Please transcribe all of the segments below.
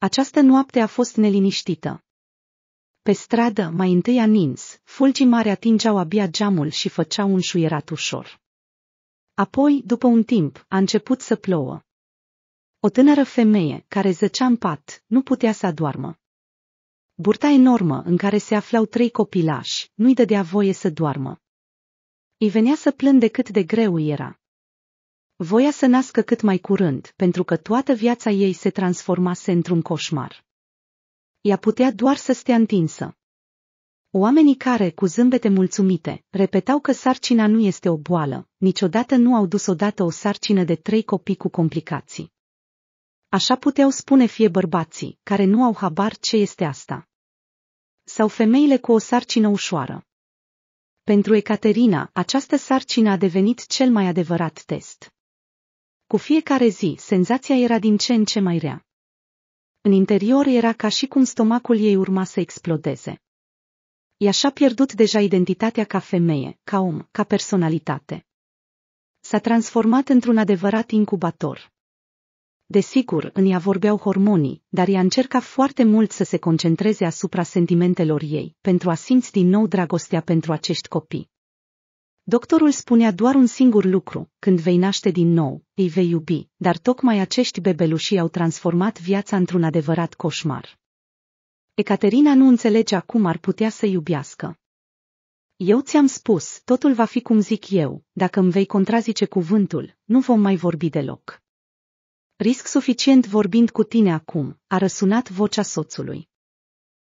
Această noapte a fost neliniștită. Pe stradă, mai întâi a nins, fulgii mari atingeau abia geamul și făceau un șuierat ușor. Apoi, după un timp, a început să plouă. O tânără femeie, care zăcea în pat, nu putea să adoarmă. Burta enormă în care se aflau trei copilași nu-i dădea voie să doarmă. Îi venea să plângă cât de greu era voia să nască cât mai curând, pentru că toată viața ei se transformase într-un coșmar. Ea putea doar să stea întinsă. Oamenii care, cu zâmbete mulțumite, repetau că sarcina nu este o boală, niciodată nu au dus odată o sarcină de trei copii cu complicații. Așa puteau spune fie bărbații, care nu au habar ce este asta. Sau femeile cu o sarcină ușoară. Pentru Ecaterina, această sarcină a devenit cel mai adevărat test. Cu fiecare zi, senzația era din ce în ce mai rea. În interior era ca și cum stomacul ei urma să explodeze. Ea și-a pierdut deja identitatea ca femeie, ca om, ca personalitate. S-a transformat într-un adevărat incubator. Desigur, în ea vorbeau hormonii, dar ea încerca foarte mult să se concentreze asupra sentimentelor ei, pentru a simți din nou dragostea pentru acești copii. Doctorul spunea doar un singur lucru, când vei naște din nou, îi vei iubi, dar tocmai acești bebeluși au transformat viața într-un adevărat coșmar. Ecaterina nu înțelege cum ar putea să iubească. Eu ți-am spus, totul va fi cum zic eu, dacă îmi vei contrazice cuvântul, nu vom mai vorbi deloc. Risc suficient vorbind cu tine acum, a răsunat vocea soțului.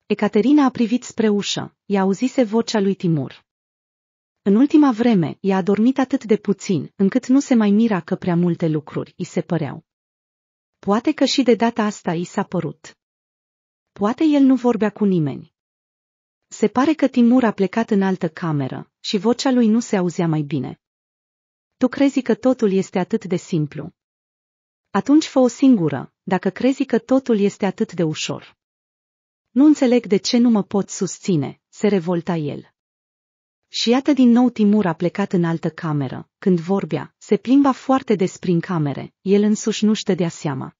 Ecaterina a privit spre ușă, i-a auzise vocea lui Timur. În ultima vreme, ea a dormit atât de puțin, încât nu se mai mira că prea multe lucruri îi se păreau. Poate că și de data asta i s-a părut. Poate el nu vorbea cu nimeni. Se pare că Timur a plecat în altă cameră și vocea lui nu se auzea mai bine. Tu crezi că totul este atât de simplu. Atunci fă o singură, dacă crezi că totul este atât de ușor. Nu înțeleg de ce nu mă pot susține, se revolta el. Și iată din nou Timur a plecat în altă cameră, când vorbea, se plimba foarte des prin camere, el însuși nu ștedea seama.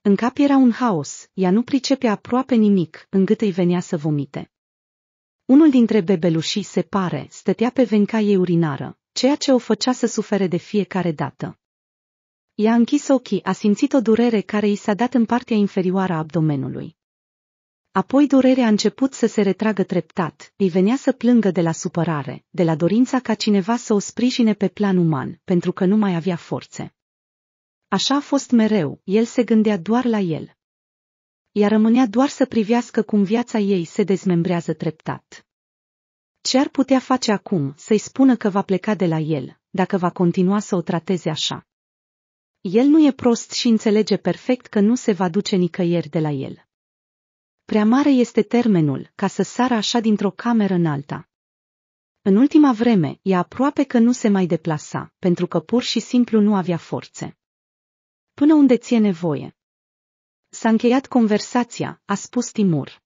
În cap era un haos, ea nu pricepea aproape nimic, încât îi venea să vomite. Unul dintre bebelușii se pare, stătea pe venca ei urinară, ceea ce o făcea să sufere de fiecare dată. Ea a închis ochii, a simțit o durere care i s-a dat în partea inferioară a abdomenului. Apoi durerea a început să se retragă treptat, îi venea să plângă de la supărare, de la dorința ca cineva să o sprijine pe plan uman, pentru că nu mai avea forțe. Așa a fost mereu, el se gândea doar la el. Ea rămânea doar să privească cum viața ei se dezmembrează treptat. Ce ar putea face acum să-i spună că va pleca de la el, dacă va continua să o trateze așa? El nu e prost și înțelege perfect că nu se va duce nicăieri de la el. Prea mare este termenul ca să sară așa dintr-o cameră în alta. În ultima vreme, ea aproape că nu se mai deplasa, pentru că pur și simplu nu avea forțe. Până unde ție nevoie? S-a încheiat conversația, a spus Timur.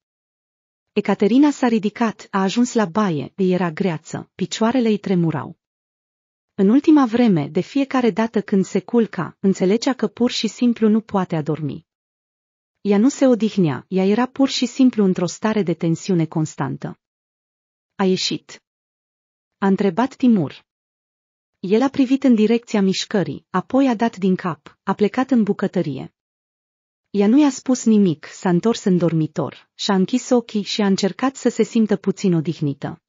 Ecaterina s-a ridicat, a ajuns la baie, îi era greață, picioarele îi tremurau. În ultima vreme, de fiecare dată când se culca, înțelegea că pur și simplu nu poate adormi. Ea nu se odihnea, ea era pur și simplu într-o stare de tensiune constantă. A ieșit. A întrebat Timur. El a privit în direcția mișcării, apoi a dat din cap, a plecat în bucătărie. Ea nu i-a spus nimic, s-a întors în dormitor, și-a închis ochii și a încercat să se simtă puțin odihnită.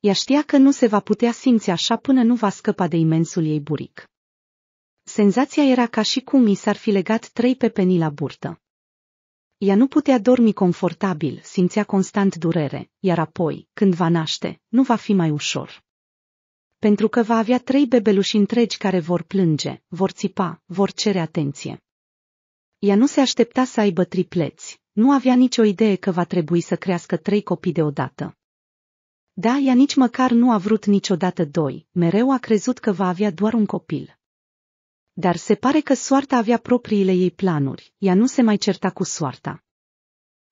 Ea știa că nu se va putea simți așa până nu va scăpa de imensul ei buric. Senzația era ca și cum i s-ar fi legat trei pepeni la burtă. Ea nu putea dormi confortabil, simțea constant durere, iar apoi, când va naște, nu va fi mai ușor. Pentru că va avea trei bebeluși întregi care vor plânge, vor țipa, vor cere atenție. Ea nu se aștepta să aibă tripleți, nu avea nicio idee că va trebui să crească trei copii deodată. Da, ea nici măcar nu a vrut niciodată doi, mereu a crezut că va avea doar un copil. Dar se pare că soarta avea propriile ei planuri, ea nu se mai certa cu soarta.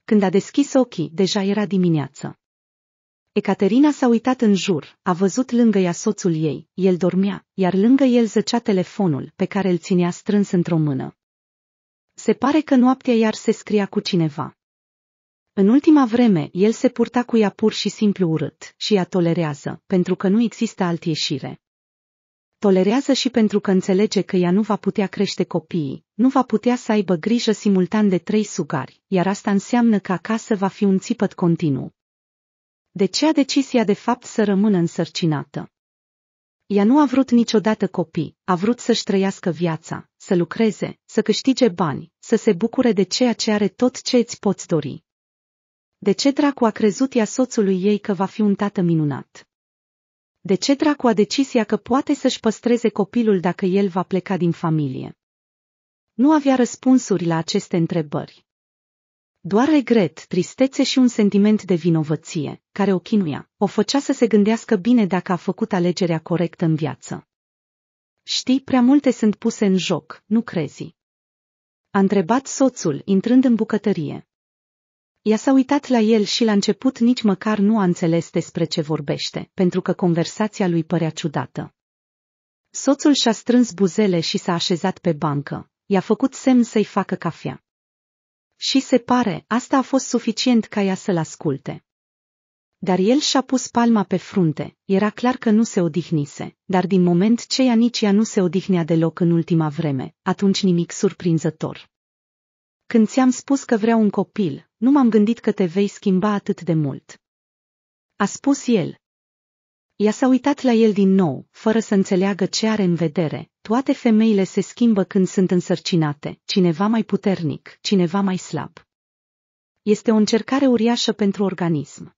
Când a deschis ochii, deja era dimineață. Ecaterina s-a uitat în jur, a văzut lângă ea soțul ei, el dormea, iar lângă el zăcea telefonul pe care îl ținea strâns într-o mână. Se pare că noaptea iar se scria cu cineva. În ultima vreme, el se purta cu ea pur și simplu urât și ea tolerează, pentru că nu există alt ieșire. Tolerează și pentru că înțelege că ea nu va putea crește copiii, nu va putea să aibă grijă simultan de trei sugari, iar asta înseamnă că acasă va fi un țipăt continuu. De ce a decis ea de fapt să rămână însărcinată? Ea nu a vrut niciodată copii, a vrut să-și trăiască viața, să lucreze, să câștige bani, să se bucure de ceea ce are tot ce îți poți dori. De ce dracu a crezut ea soțului ei că va fi un tată minunat? De ce dracu a decisia că poate să-și păstreze copilul dacă el va pleca din familie? Nu avea răspunsuri la aceste întrebări. Doar regret, tristețe și un sentiment de vinovăție, care o chinuia, o făcea să se gândească bine dacă a făcut alegerea corectă în viață. Știi, prea multe sunt puse în joc, nu crezi? A întrebat soțul, intrând în bucătărie. Ea s-a uitat la el și la început nici măcar nu a înțeles despre ce vorbește, pentru că conversația lui părea ciudată. Soțul și-a strâns buzele și s-a așezat pe bancă. I-a făcut semn să-i facă cafea. Și se pare, asta a fost suficient ca ea să-l asculte. Dar el și-a pus palma pe frunte, era clar că nu se odihnise, dar din moment ce ea nici ea nu se odihnea deloc în ultima vreme, atunci nimic surprinzător. Când ți-am spus că vreau un copil, nu m-am gândit că te vei schimba atât de mult. A spus el. Ea s-a uitat la el din nou, fără să înțeleagă ce are în vedere. Toate femeile se schimbă când sunt însărcinate, cineva mai puternic, cineva mai slab. Este o încercare uriașă pentru organism.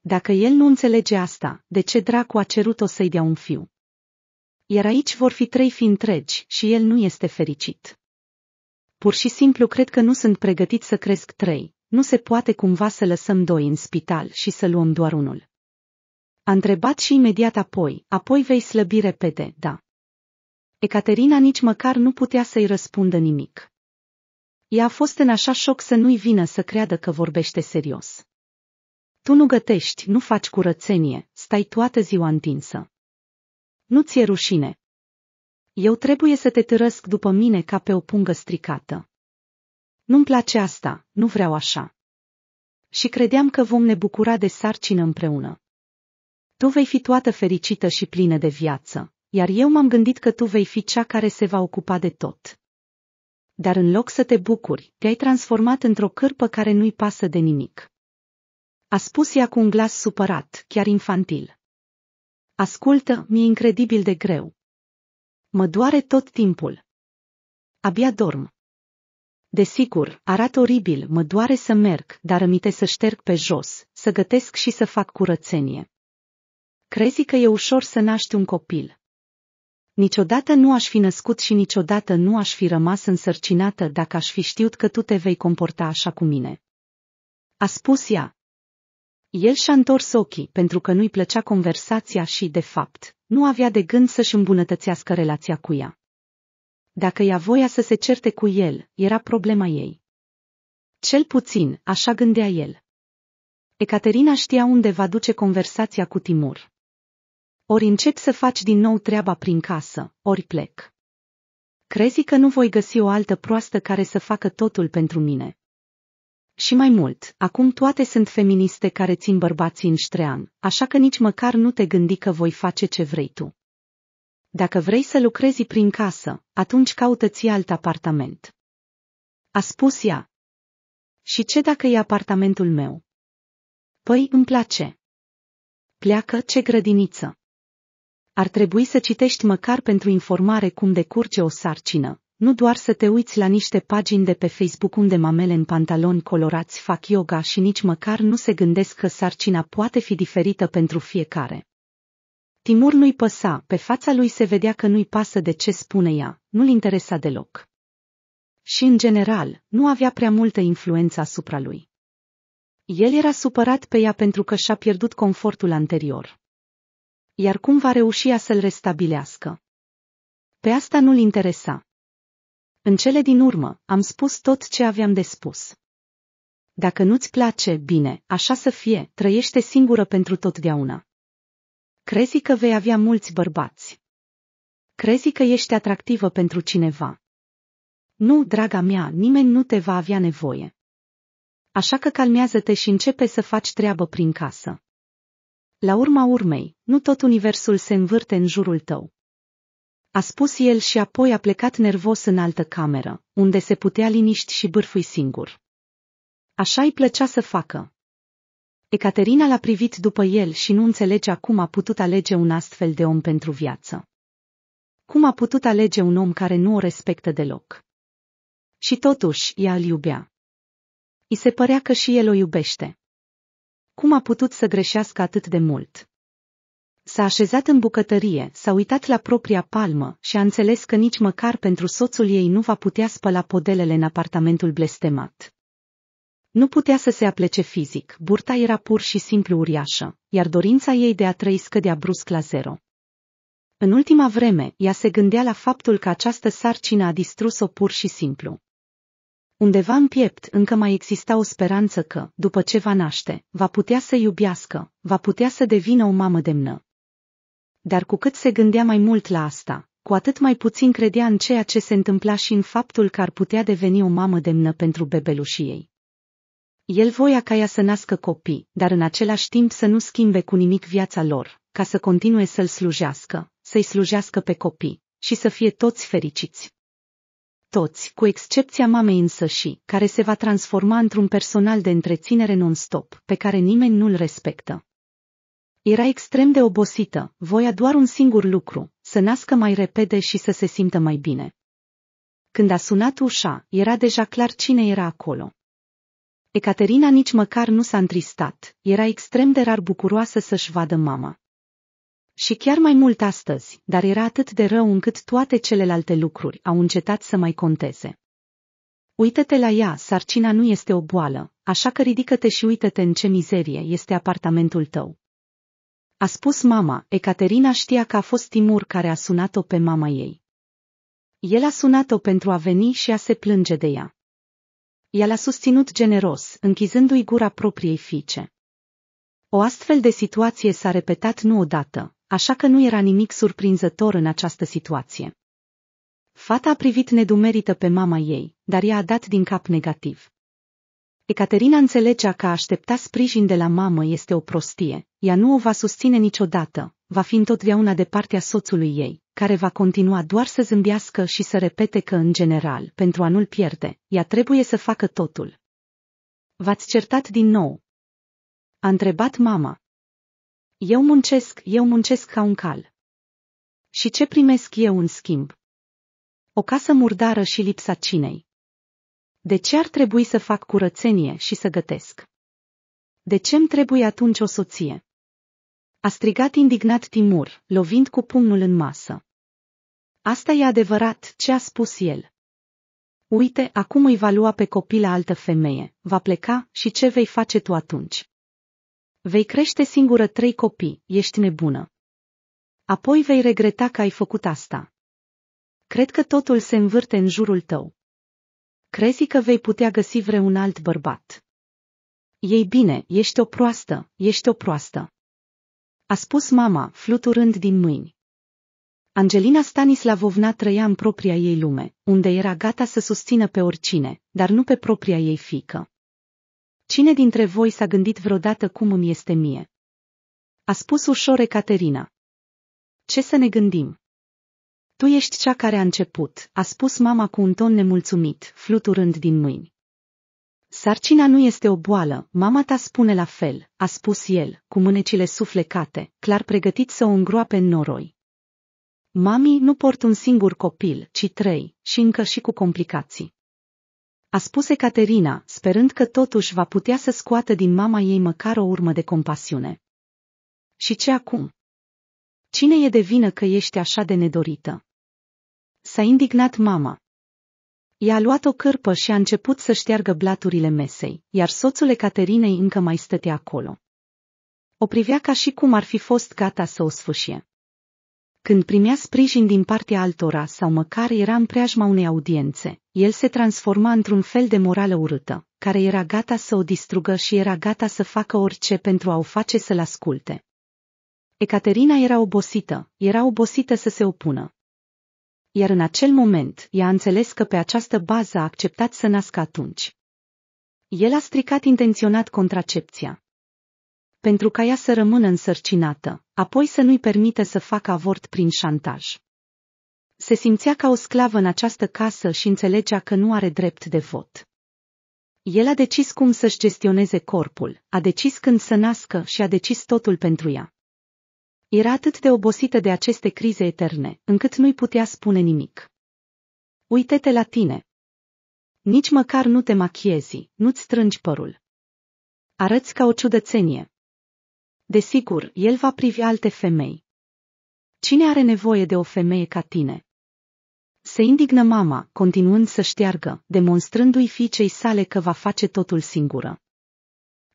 Dacă el nu înțelege asta, de ce dracu a cerut-o să-i dea un fiu? Iar aici vor fi trei fi întregi și el nu este fericit. Pur și simplu cred că nu sunt pregătit să cresc trei. Nu se poate cumva să lăsăm doi în spital și să luăm doar unul. A întrebat și imediat apoi, apoi vei slăbi repede, da. Ecaterina nici măcar nu putea să-i răspundă nimic. Ea a fost în așa șoc să nu-i vină să creadă că vorbește serios. Tu nu gătești, nu faci curățenie, stai toată ziua întinsă. Nu ți-e rușine, eu trebuie să te târăsc după mine ca pe o pungă stricată. Nu-mi place asta, nu vreau așa. Și credeam că vom ne bucura de sarcină împreună. Tu vei fi toată fericită și plină de viață, iar eu m-am gândit că tu vei fi cea care se va ocupa de tot. Dar în loc să te bucuri, te-ai transformat într-o cârpă care nu-i pasă de nimic. A spus ea cu un glas supărat, chiar infantil. Ascultă, mi-e incredibil de greu, Mă doare tot timpul. Abia dorm. Desigur, arată oribil, mă doare să merg, dar amite să șterg pe jos, să gătesc și să fac curățenie. Crezi că e ușor să naști un copil. Niciodată nu aș fi născut și niciodată nu aș fi rămas însărcinată dacă aș fi știut că tu te vei comporta așa cu mine. A spus ea. El și-a întors ochii pentru că nu-i plăcea conversația și, de fapt, nu avea de gând să-și îmbunătățească relația cu ea. Dacă ea voia să se certe cu el, era problema ei. Cel puțin, așa gândea el. Ecaterina știa unde va duce conversația cu Timur. Ori încep să faci din nou treaba prin casă, ori plec. Crezi că nu voi găsi o altă proastă care să facă totul pentru mine, și mai mult, acum toate sunt feministe care țin bărbații în ștrean, așa că nici măcar nu te gândi că voi face ce vrei tu. Dacă vrei să lucrezi prin casă, atunci caută-ți alt apartament. A spus ea. Și ce dacă e apartamentul meu? Păi îmi place. Pleacă ce grădiniță. Ar trebui să citești măcar pentru informare cum decurge o sarcină, nu doar să te uiți la niște pagini de pe Facebook unde mamele în pantaloni colorați fac yoga și nici măcar nu se gândesc că sarcina poate fi diferită pentru fiecare. Timur nu-i păsa, pe fața lui se vedea că nu-i pasă de ce spune ea, nu-l interesa deloc. Și, în general, nu avea prea multă influență asupra lui. El era supărat pe ea pentru că și-a pierdut confortul anterior. Iar cum va reuși să-l restabilească? Pe asta nu-l interesa. În cele din urmă, am spus tot ce aveam de spus. Dacă nu-ți place, bine, așa să fie, trăiește singură pentru totdeauna. Crezi că vei avea mulți bărbați. Crezi că ești atractivă pentru cineva. Nu, draga mea, nimeni nu te va avea nevoie. Așa că calmează-te și începe să faci treabă prin casă. La urma urmei, nu tot universul se învârte în jurul tău a spus el și apoi a plecat nervos în altă cameră, unde se putea liniști și bârfui singur. Așa îi plăcea să facă. Ecaterina l-a privit după el și nu înțelege cum a putut alege un astfel de om pentru viață. Cum a putut alege un om care nu o respectă deloc? Și totuși, ea îl iubea. I se părea că și el o iubește. Cum a putut să greșească atât de mult? S-a așezat în bucătărie, s-a uitat la propria palmă și a înțeles că nici măcar pentru soțul ei nu va putea spăla podelele în apartamentul blestemat. Nu putea să se aplece fizic, burta era pur și simplu uriașă, iar dorința ei de a trăi scădea brusc la zero. În ultima vreme, ea se gândea la faptul că această sarcină a distrus-o pur și simplu. Undeva în piept încă mai exista o speranță că, după ce va naște, va putea să iubească, va putea să devină o mamă demnă dar cu cât se gândea mai mult la asta, cu atât mai puțin credea în ceea ce se întâmpla și în faptul că ar putea deveni o mamă demnă pentru bebelușii ei. El voia ca ea să nască copii, dar în același timp să nu schimbe cu nimic viața lor, ca să continue să-l slujească, să-i slujească pe copii și să fie toți fericiți. Toți, cu excepția mamei însăși, care se va transforma într-un personal de întreținere non-stop, pe care nimeni nu-l respectă. Era extrem de obosită, voia doar un singur lucru, să nască mai repede și să se simtă mai bine. Când a sunat ușa, era deja clar cine era acolo. Ecaterina nici măcar nu s-a întristat, era extrem de rar bucuroasă să-și vadă mama. Și chiar mai mult astăzi, dar era atât de rău încât toate celelalte lucruri au încetat să mai conteze. Uită-te la ea, sarcina nu este o boală, așa că ridică-te și uită-te în ce mizerie este apartamentul tău. A spus mama, Ecaterina știa că a fost Timur care a sunat-o pe mama ei. El a sunat-o pentru a veni și a se plânge de ea. Ea l-a susținut generos, închizându-i gura propriei fiice. O astfel de situație s-a repetat nu odată, așa că nu era nimic surprinzător în această situație. Fata a privit nedumerită pe mama ei, dar ea a dat din cap negativ. Ecaterina înțelegea că a aștepta sprijin de la mamă este o prostie, ea nu o va susține niciodată, va fi întotdeauna de partea soțului ei, care va continua doar să zâmbească și să repete că, în general, pentru a nu-l pierde, ea trebuie să facă totul. V-ați certat din nou. A întrebat mama. Eu muncesc, eu muncesc ca un cal. Și ce primesc eu în schimb? O casă murdară și lipsa cinei. De ce ar trebui să fac curățenie și să gătesc? De ce îmi trebuie atunci o soție? A strigat indignat Timur, lovind cu pumnul în masă. Asta e adevărat, ce a spus el. Uite, acum îi va lua pe copil la altă femeie, va pleca și ce vei face tu atunci? Vei crește singură trei copii, ești nebună. Apoi vei regreta că ai făcut asta. Cred că totul se învârte în jurul tău. Crezi că vei putea găsi vreun alt bărbat. Ei bine, ești o proastă, ești o proastă. A spus mama, fluturând din mâini. Angelina Stanislavovna trăia în propria ei lume, unde era gata să susțină pe oricine, dar nu pe propria ei fică. Cine dintre voi s-a gândit vreodată cum îmi este mie? A spus ușor Ecaterina. Ce să ne gândim? Tu ești cea care a început, a spus mama cu un ton nemulțumit, fluturând din mâini. Sarcina nu este o boală, mama ta spune la fel, a spus el, cu mânecile suflecate, clar pregătit să o îngroape în noroi. Mami, nu port un singur copil, ci trei, și încă și cu complicații. A spus Ecaterina, sperând că totuși va putea să scoată din mama ei măcar o urmă de compasiune. Și ce acum? Cine e de vină că ești așa de nedorită? s-a indignat mama. i a luat o cărpă și a început să șteargă blaturile mesei, iar soțul Caterinei încă mai stătea acolo. O privea ca și cum ar fi fost gata să o sfâșie. Când primea sprijin din partea altora sau măcar era în preajma unei audiențe, el se transforma într-un fel de morală urâtă, care era gata să o distrugă și era gata să facă orice pentru a o face să-l asculte. Ecaterina era obosită, era obosită să se opună, iar în acel moment ea a înțeles că pe această bază a acceptat să nască atunci. El a stricat intenționat contracepția. Pentru ca ea să rămână însărcinată, apoi să nu-i permite să facă avort prin șantaj. Se simțea ca o sclavă în această casă și înțelegea că nu are drept de vot. El a decis cum să-și gestioneze corpul, a decis când să nască și a decis totul pentru ea. Era atât de obosită de aceste crize eterne, încât nu-i putea spune nimic. Uite-te la tine. Nici măcar nu te machiezi, nu-ți strângi părul. Arăți ca o ciudățenie. Desigur, el va privi alte femei. Cine are nevoie de o femeie ca tine? Se indignă mama, continuând să șteargă, demonstrându-i fiicei sale că va face totul singură.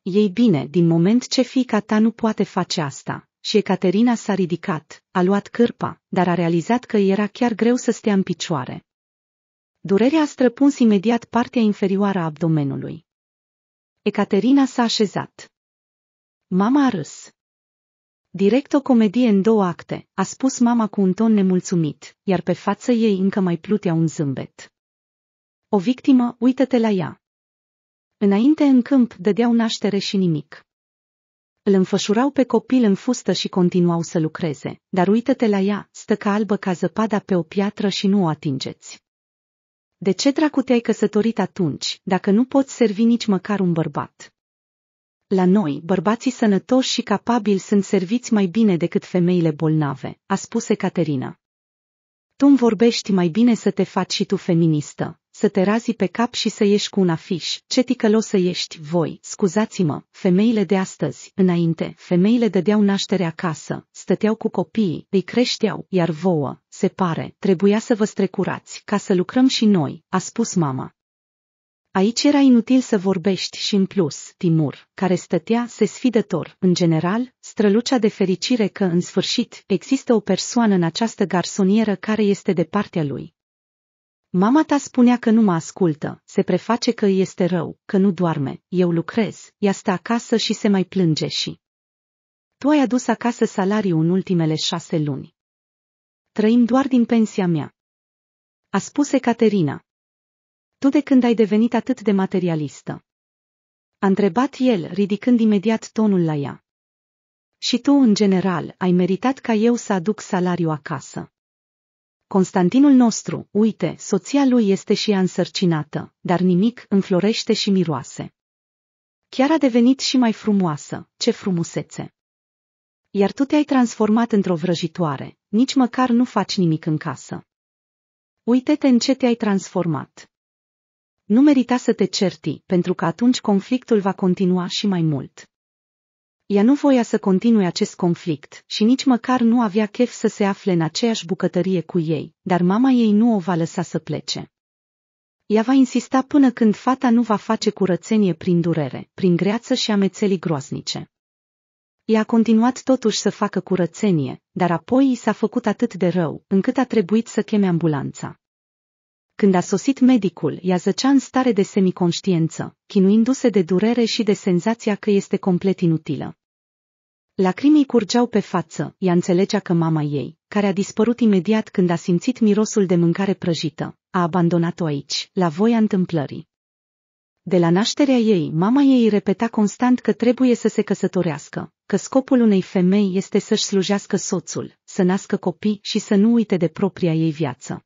Ei bine, din moment ce fiica ta nu poate face asta, și Ecaterina s-a ridicat, a luat cârpa, dar a realizat că era chiar greu să stea în picioare. Durerea a străpuns imediat partea inferioară a abdomenului. Ecaterina s-a așezat. Mama a râs. Direct o comedie în două acte, a spus mama cu un ton nemulțumit, iar pe față ei încă mai plutea un zâmbet. O victimă, uită-te la ea. Înainte în câmp dădeau naștere și nimic. Îl înfășurau pe copil în fustă și continuau să lucreze, dar uită-te la ea, stă ca albă ca zăpada pe o piatră și nu o atingeți. De ce dracu te-ai căsătorit atunci, dacă nu poți servi nici măcar un bărbat? La noi, bărbații sănătoși și capabili sunt serviți mai bine decât femeile bolnave, a spus Caterina. tu vorbești mai bine să te faci și tu feministă, să te razi pe cap și să ieși cu un afiș. Ce ticălosă ești, voi, scuzați-mă, femeile de astăzi. Înainte, femeile dădeau naștere acasă, stăteau cu copiii, îi creșteau, iar vouă, se pare, trebuia să vă strecurați, ca să lucrăm și noi, a spus mama. Aici era inutil să vorbești și în plus, Timur, care stătea se sfidător. În general, strălucea de fericire că, în sfârșit, există o persoană în această garsonieră care este de partea lui. Mama ta spunea că nu mă ascultă, se preface că îi este rău, că nu doarme, eu lucrez, ea stă acasă și se mai plânge și... Tu ai adus acasă salariul în ultimele șase luni. Trăim doar din pensia mea. A spus Caterina. Tu de când ai devenit atât de materialistă? A întrebat el, ridicând imediat tonul la ea. Și tu, în general, ai meritat ca eu să aduc salariul acasă. Constantinul nostru, uite, soția lui este și ea însărcinată, dar nimic înflorește și miroase. Chiar a devenit și mai frumoasă, ce frumusețe! Iar tu te-ai transformat într-o vrăjitoare, nici măcar nu faci nimic în casă. Uite-te în ce te-ai transformat. Nu merita să te certi, pentru că atunci conflictul va continua și mai mult. Ea nu voia să continue acest conflict și nici măcar nu avea chef să se afle în aceeași bucătărie cu ei, dar mama ei nu o va lăsa să plece. Ea va insista până când fata nu va face curățenie prin durere, prin greață și amețelii groaznice. Ea a continuat totuși să facă curățenie, dar apoi i s-a făcut atât de rău, încât a trebuit să cheme ambulanța. Când a sosit medicul, ea zăcea în stare de semiconștiență, chinuindu-se de durere și de senzația că este complet inutilă. Lacrimii curgeau pe față, ea înțelegea că mama ei, care a dispărut imediat când a simțit mirosul de mâncare prăjită, a abandonat-o aici, la voia întâmplării. De la nașterea ei, mama ei repeta constant că trebuie să se căsătorească, că scopul unei femei este să-și slujească soțul, să nască copii și să nu uite de propria ei viață.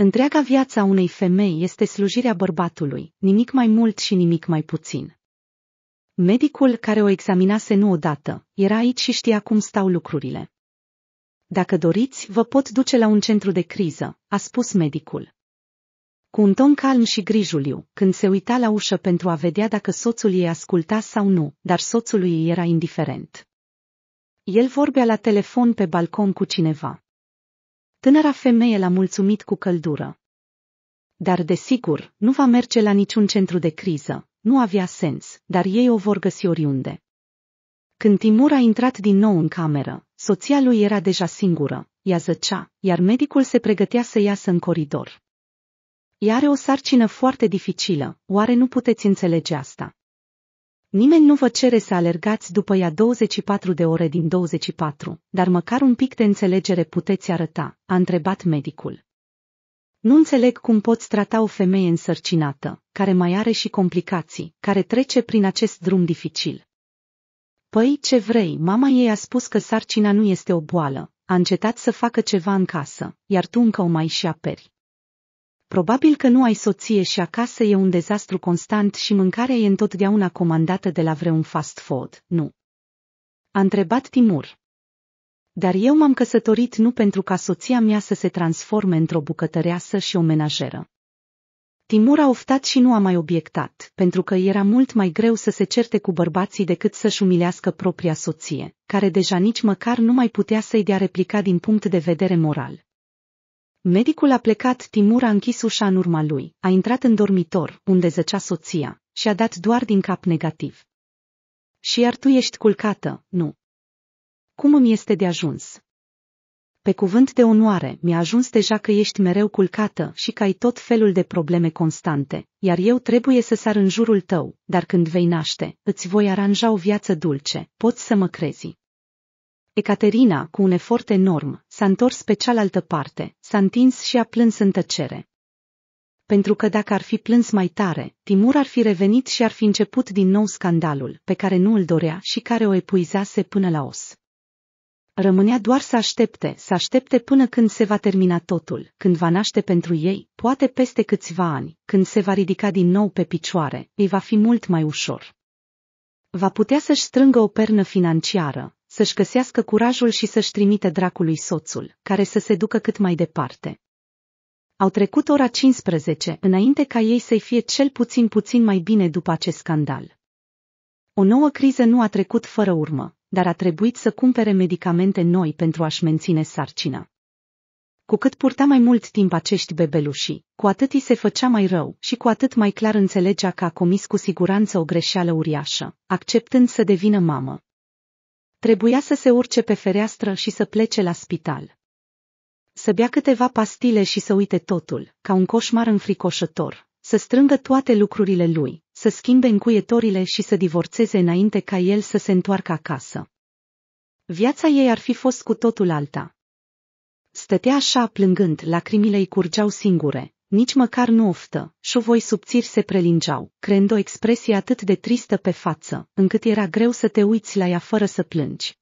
Întreaga viața unei femei este slujirea bărbatului, nimic mai mult și nimic mai puțin. Medicul care o examinase nu odată, era aici și știa cum stau lucrurile. Dacă doriți, vă pot duce la un centru de criză, a spus medicul. Cu un ton calm și grijuliu, când se uita la ușă pentru a vedea dacă soțul ei asculta sau nu, dar soțul ei era indiferent. El vorbea la telefon pe balcon cu cineva. Tânăra femeie l-a mulțumit cu căldură. Dar, desigur, nu va merge la niciun centru de criză, nu avea sens, dar ei o vor găsi oriunde. Când Timur a intrat din nou în cameră, soția lui era deja singură, ea zăcea, iar medicul se pregătea să iasă în coridor. Ea are o sarcină foarte dificilă, oare nu puteți înțelege asta? Nimeni nu vă cere să alergați după ea 24 de ore din 24, dar măcar un pic de înțelegere puteți arăta, a întrebat medicul. Nu înțeleg cum poți trata o femeie însărcinată, care mai are și complicații, care trece prin acest drum dificil. Păi, ce vrei, mama ei a spus că sarcina nu este o boală, a încetat să facă ceva în casă, iar tu încă o mai și aperi. Probabil că nu ai soție și acasă e un dezastru constant și mâncarea e întotdeauna comandată de la vreun fast food, nu? A întrebat Timur. Dar eu m-am căsătorit nu pentru ca soția mea să se transforme într-o bucătăreasă și o menajeră. Timur a oftat și nu a mai obiectat, pentru că era mult mai greu să se certe cu bărbații decât să-și umilească propria soție, care deja nici măcar nu mai putea să-i dea replica din punct de vedere moral. Medicul a plecat, Timur a închis ușa în urma lui, a intrat în dormitor, unde zăcea soția, și a dat doar din cap negativ. Și iar tu ești culcată, nu? Cum îmi este de ajuns? Pe cuvânt de onoare, mi-a ajuns deja că ești mereu culcată și că ai tot felul de probleme constante, iar eu trebuie să sar în jurul tău, dar când vei naște, îți voi aranja o viață dulce, poți să mă crezi. Ecaterina, cu un efort enorm, s-a întors pe cealaltă parte, s-a întins și a plâns în tăcere. Pentru că dacă ar fi plâns mai tare, Timur ar fi revenit și ar fi început din nou scandalul, pe care nu îl dorea și care o epuizase până la os. Rămânea doar să aștepte, să aștepte până când se va termina totul, când va naște pentru ei, poate peste câțiva ani, când se va ridica din nou pe picioare, îi va fi mult mai ușor va putea să-și strângă o pernă financiară, să-și găsească curajul și să-și trimite dracului soțul, care să se ducă cât mai departe. Au trecut ora 15, înainte ca ei să-i fie cel puțin puțin mai bine după acest scandal. O nouă criză nu a trecut fără urmă, dar a trebuit să cumpere medicamente noi pentru a-și menține sarcina. Cu cât purta mai mult timp acești bebeluși, cu atât îi se făcea mai rău și cu atât mai clar înțelegea că a comis cu siguranță o greșeală uriașă, acceptând să devină mamă. Trebuia să se urce pe fereastră și să plece la spital. Să bea câteva pastile și să uite totul, ca un coșmar înfricoșător, să strângă toate lucrurile lui, să schimbe încuietorile și să divorțeze înainte ca el să se întoarcă acasă. Viața ei ar fi fost cu totul alta. Stătea așa plângând, lacrimile îi curgeau singure, nici măcar nu oftă, șovoi subțiri se prelingeau, creând o expresie atât de tristă pe față, încât era greu să te uiți la ea fără să plângi.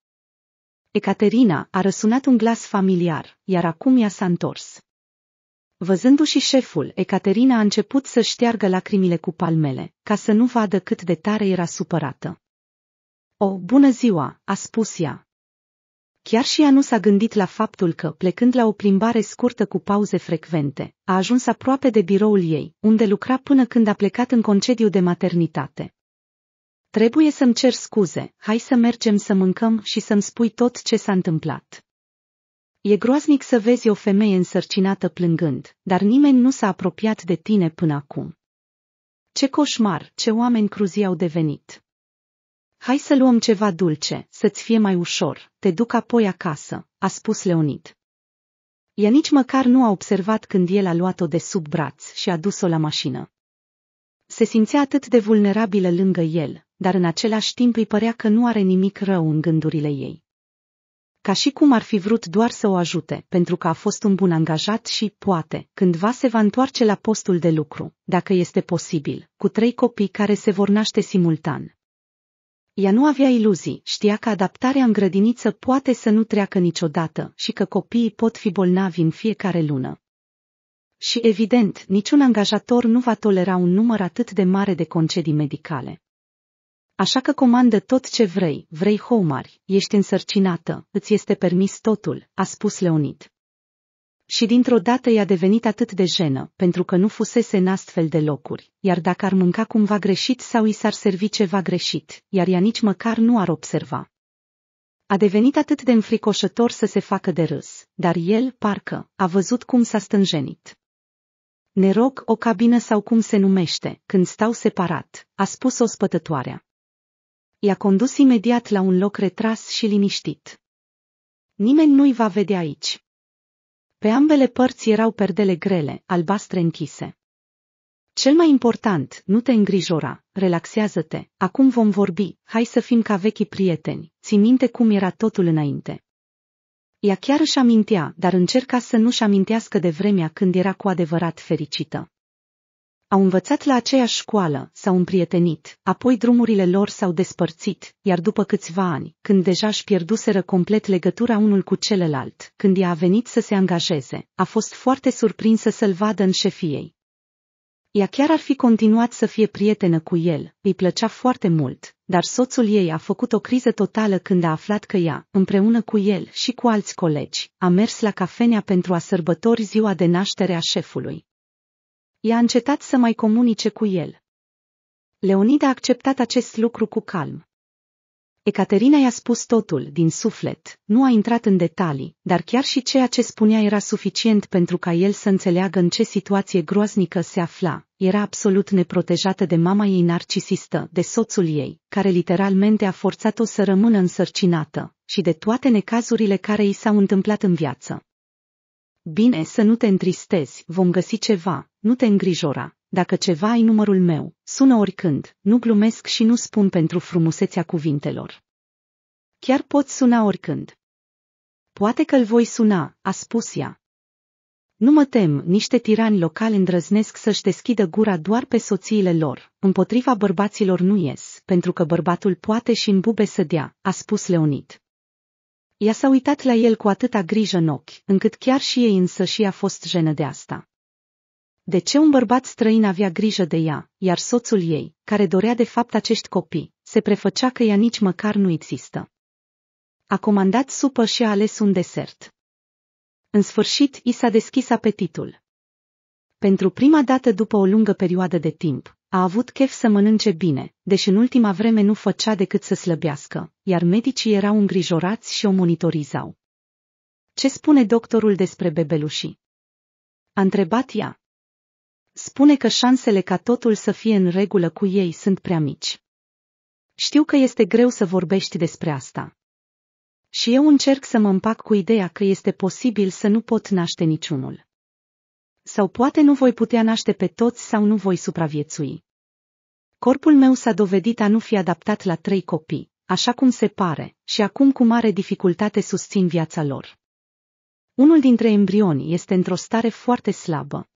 Ecaterina a răsunat un glas familiar, iar acum ea s-a întors. Văzându-și șeful, Ecaterina a început să șteargă lacrimile cu palmele, ca să nu vadă cât de tare era supărată. O, bună ziua, a spus ea, Chiar și ea nu s-a gândit la faptul că, plecând la o plimbare scurtă cu pauze frecvente, a ajuns aproape de biroul ei, unde lucra până când a plecat în concediu de maternitate. Trebuie să-mi cer scuze, hai să mergem să mâncăm și să-mi spui tot ce s-a întâmplat. E groaznic să vezi o femeie însărcinată plângând, dar nimeni nu s-a apropiat de tine până acum. Ce coșmar, ce oameni cruzi au devenit! Hai să luăm ceva dulce, să-ți fie mai ușor, te duc apoi acasă, a spus Leonid. Ea nici măcar nu a observat când el a luat-o de sub braț și a dus-o la mașină. Se simțea atât de vulnerabilă lângă el, dar în același timp îi părea că nu are nimic rău în gândurile ei. Ca și cum ar fi vrut doar să o ajute, pentru că a fost un bun angajat și, poate, cândva se va întoarce la postul de lucru, dacă este posibil, cu trei copii care se vor naște simultan ea nu avea iluzii, știa că adaptarea în grădiniță poate să nu treacă niciodată și că copiii pot fi bolnavi în fiecare lună. Și evident, niciun angajator nu va tolera un număr atât de mare de concedii medicale. Așa că comandă tot ce vrei, vrei homari, ești însărcinată, îți este permis totul, a spus Leonid. Și dintr-o dată i-a devenit atât de jenă, pentru că nu fusese în astfel de locuri, iar dacă ar mânca cumva greșit sau i s-ar servi ceva greșit, iar ea nici măcar nu ar observa. A devenit atât de înfricoșător să se facă de râs, dar el, parcă, a văzut cum s-a stânjenit. Ne rog o cabină sau cum se numește, când stau separat, a spus-o spătătoarea. I-a condus imediat la un loc retras și liniștit. Nimeni nu-i va vedea aici. Pe ambele părți erau perdele grele, albastre închise. Cel mai important, nu te îngrijora, relaxează-te, acum vom vorbi, hai să fim ca vechi prieteni, ții minte cum era totul înainte. Ea chiar își amintea, dar încerca să nu-și amintească de vremea când era cu adevărat fericită. Au învățat la aceeași școală, s-au împrietenit, apoi drumurile lor s-au despărțit, iar după câțiva ani, când deja își pierduseră complet legătura unul cu celălalt, când i-a venit să se angajeze, a fost foarte surprinsă să-l vadă în șefiei. Ea chiar ar fi continuat să fie prietenă cu el, îi plăcea foarte mult, dar soțul ei a făcut o criză totală când a aflat că ea, împreună cu el și cu alți colegi, a mers la cafenea pentru a sărbători ziua de naștere a șefului i-a încetat să mai comunice cu el. Leonid a acceptat acest lucru cu calm. Ecaterina i-a spus totul, din suflet, nu a intrat în detalii, dar chiar și ceea ce spunea era suficient pentru ca el să înțeleagă în ce situație groaznică se afla. Era absolut neprotejată de mama ei narcisistă, de soțul ei, care literalmente a forțat-o să rămână însărcinată, și de toate necazurile care i s-au întâmplat în viață. Bine să nu te întristezi, vom găsi ceva, nu te îngrijora, dacă ceva ai numărul meu, sună oricând, nu glumesc și nu spun pentru frumusețea cuvintelor. Chiar pot suna oricând. Poate că îl voi suna, a spus ea. Nu mă tem, niște tirani locali îndrăznesc să-și deschidă gura doar pe soțiile lor, împotriva bărbaților nu ies, pentru că bărbatul poate și în bube să dea, a spus Leonid. Ea s-a uitat la el cu atâta grijă în ochi, încât chiar și ei însă și a fost jenă de asta. De ce un bărbat străin avea grijă de ea, iar soțul ei, care dorea de fapt acești copii, se prefăcea că ea nici măcar nu există. A comandat supă și a ales un desert. În sfârșit, i s-a deschis apetitul. Pentru prima dată după o lungă perioadă de timp, a avut chef să mănânce bine, deși în ultima vreme nu făcea decât să slăbească, iar medicii erau îngrijorați și o monitorizau. Ce spune doctorul despre bebelușii? A întrebat ea spune că șansele ca totul să fie în regulă cu ei sunt prea mici. Știu că este greu să vorbești despre asta. Și eu încerc să mă împac cu ideea că este posibil să nu pot naște niciunul. Sau poate nu voi putea naște pe toți sau nu voi supraviețui. Corpul meu s-a dovedit a nu fi adaptat la trei copii, așa cum se pare, și acum cu mare dificultate susțin viața lor. Unul dintre embrioni este într-o stare foarte slabă,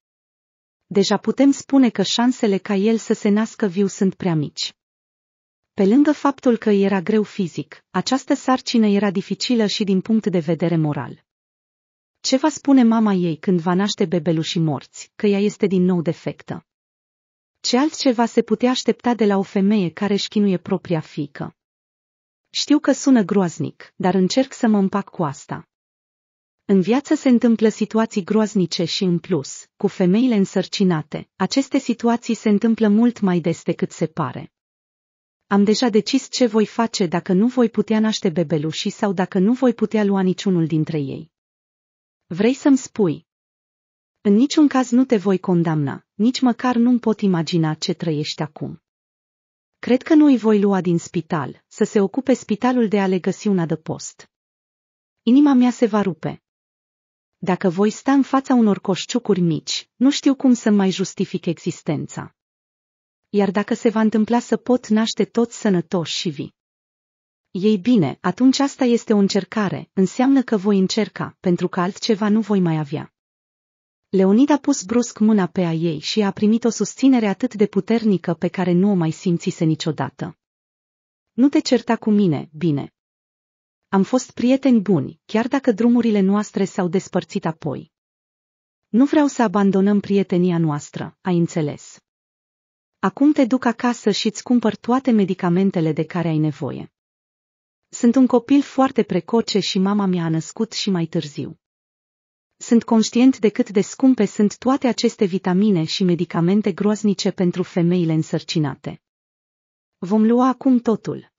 deja putem spune că șansele ca el să se nască viu sunt prea mici. Pe lângă faptul că era greu fizic, această sarcină era dificilă și din punct de vedere moral. Ce va spune mama ei când va naște bebelușii morți, că ea este din nou defectă? Ce altceva se putea aștepta de la o femeie care își chinuie propria fică? Știu că sună groaznic, dar încerc să mă împac cu asta. În viață se întâmplă situații groaznice și în plus, cu femeile însărcinate, aceste situații se întâmplă mult mai des decât se pare. Am deja decis ce voi face dacă nu voi putea naște bebelușii sau dacă nu voi putea lua niciunul dintre ei. Vrei să-mi spui? În niciun caz nu te voi condamna, nici măcar nu-mi pot imagina ce trăiești acum. Cred că nu îi voi lua din spital, să se ocupe spitalul de a le găsi un adăpost. Inima mea se va rupe, dacă voi sta în fața unor coșciucuri mici, nu știu cum să mai justific existența. Iar dacă se va întâmpla să pot naște toți sănătoși și vii. Ei bine, atunci asta este o încercare, înseamnă că voi încerca, pentru că altceva nu voi mai avea. Leonid a pus brusc mâna pe a ei și a primit o susținere atât de puternică pe care nu o mai simțise niciodată. Nu te certa cu mine, bine, am fost prieteni buni, chiar dacă drumurile noastre s-au despărțit apoi. Nu vreau să abandonăm prietenia noastră, ai înțeles. Acum te duc acasă și îți cumpăr toate medicamentele de care ai nevoie. Sunt un copil foarte precoce și mama mi-a născut și mai târziu. Sunt conștient de cât de scumpe sunt toate aceste vitamine și medicamente groaznice pentru femeile însărcinate. Vom lua acum totul.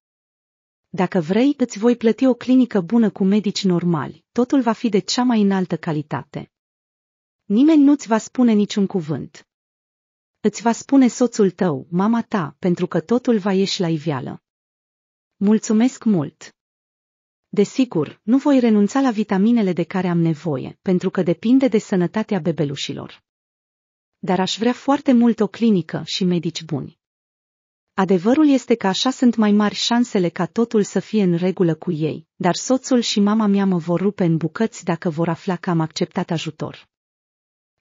Dacă vrei, îți voi plăti o clinică bună cu medici normali, totul va fi de cea mai înaltă calitate. Nimeni nu-ți va spune niciun cuvânt. Îți va spune soțul tău, mama ta, pentru că totul va ieși la iveală. Mulțumesc mult! Desigur, nu voi renunța la vitaminele de care am nevoie, pentru că depinde de sănătatea bebelușilor. Dar aș vrea foarte mult o clinică și medici buni. Adevărul este că așa sunt mai mari șansele ca totul să fie în regulă cu ei, dar soțul și mama mea mă vor rupe în bucăți dacă vor afla că am acceptat ajutor.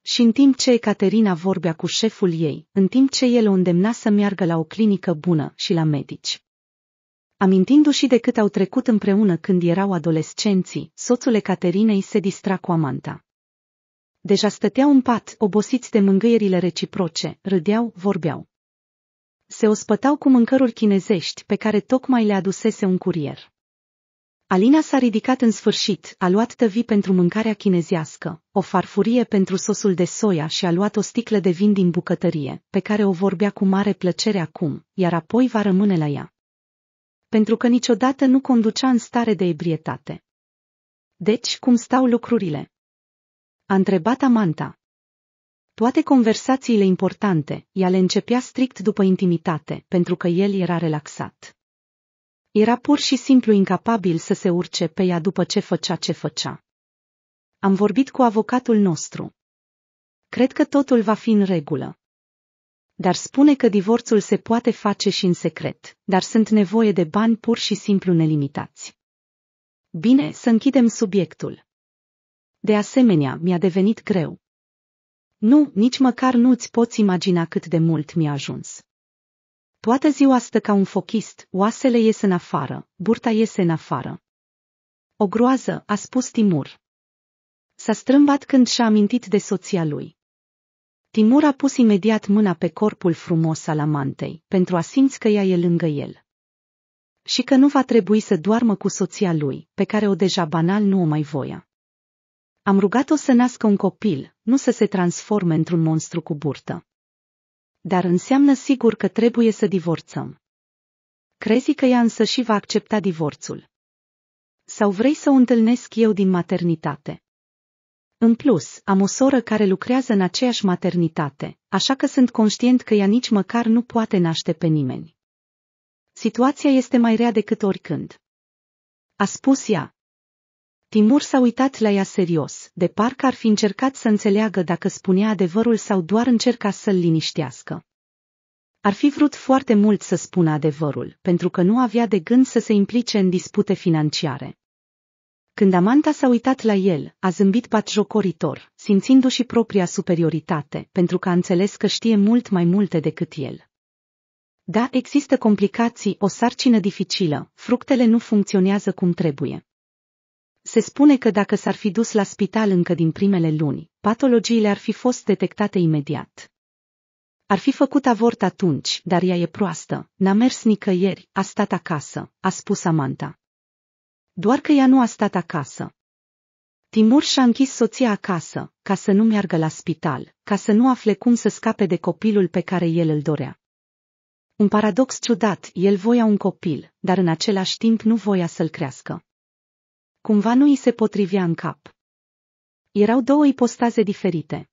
Și în timp ce Ecaterina vorbea cu șeful ei, în timp ce el o îndemna să meargă la o clinică bună și la medici. Amintindu-și de cât au trecut împreună când erau adolescenții, soțul Ecaterinei se distra cu amanta. Deja stăteau în pat, obosiți de mângâierile reciproce, râdeau, vorbeau se ospătau cu mâncăruri chinezești pe care tocmai le adusese un curier. Alina s-a ridicat în sfârșit, a luat tăvi pentru mâncarea chinezească, o farfurie pentru sosul de soia și a luat o sticlă de vin din bucătărie, pe care o vorbea cu mare plăcere acum, iar apoi va rămâne la ea. Pentru că niciodată nu conducea în stare de ebrietate. Deci, cum stau lucrurile? A întrebat Amanta. Toate conversațiile importante, ea le începea strict după intimitate, pentru că el era relaxat. Era pur și simplu incapabil să se urce pe ea după ce făcea ce făcea. Am vorbit cu avocatul nostru. Cred că totul va fi în regulă. Dar spune că divorțul se poate face și în secret, dar sunt nevoie de bani pur și simplu nelimitați. Bine, să închidem subiectul. De asemenea, mi-a devenit greu. Nu, nici măcar nu-ți poți imagina cât de mult mi-a ajuns. Toată ziua stă ca un focist, oasele ies în afară, burta iese în afară. O groază, a spus Timur. S-a strâmbat când și-a amintit de soția lui. Timur a pus imediat mâna pe corpul frumos al amantei, pentru a simți că ea e lângă el. Și că nu va trebui să doarmă cu soția lui, pe care o deja banal nu o mai voia. Am rugat-o să nască un copil, nu să se transforme într-un monstru cu burtă. Dar înseamnă sigur că trebuie să divorțăm. Crezi că ea însă și va accepta divorțul? Sau vrei să o întâlnesc eu din maternitate? În plus, am o soră care lucrează în aceeași maternitate, așa că sunt conștient că ea nici măcar nu poate naște pe nimeni. Situația este mai rea decât oricând. A spus ea, Timur s-a uitat la ea serios, de parcă ar fi încercat să înțeleagă dacă spunea adevărul sau doar încerca să-l liniștească. Ar fi vrut foarte mult să spună adevărul, pentru că nu avea de gând să se implice în dispute financiare. Când Amanta s-a uitat la el, a zâmbit patjocoritor, simțindu-și propria superioritate, pentru că a înțeles că știe mult mai multe decât el. Da, există complicații, o sarcină dificilă, fructele nu funcționează cum trebuie. Se spune că dacă s-ar fi dus la spital încă din primele luni, patologiile ar fi fost detectate imediat. Ar fi făcut avort atunci, dar ea e proastă, n-a mers nicăieri, a stat acasă, a spus Amanta. Doar că ea nu a stat acasă. Timur și-a închis soția acasă, ca să nu meargă la spital, ca să nu afle cum să scape de copilul pe care el îl dorea. Un paradox ciudat, el voia un copil, dar în același timp nu voia să-l crească. Cumva nu i se potrivea în cap. Erau două ipostaze diferite.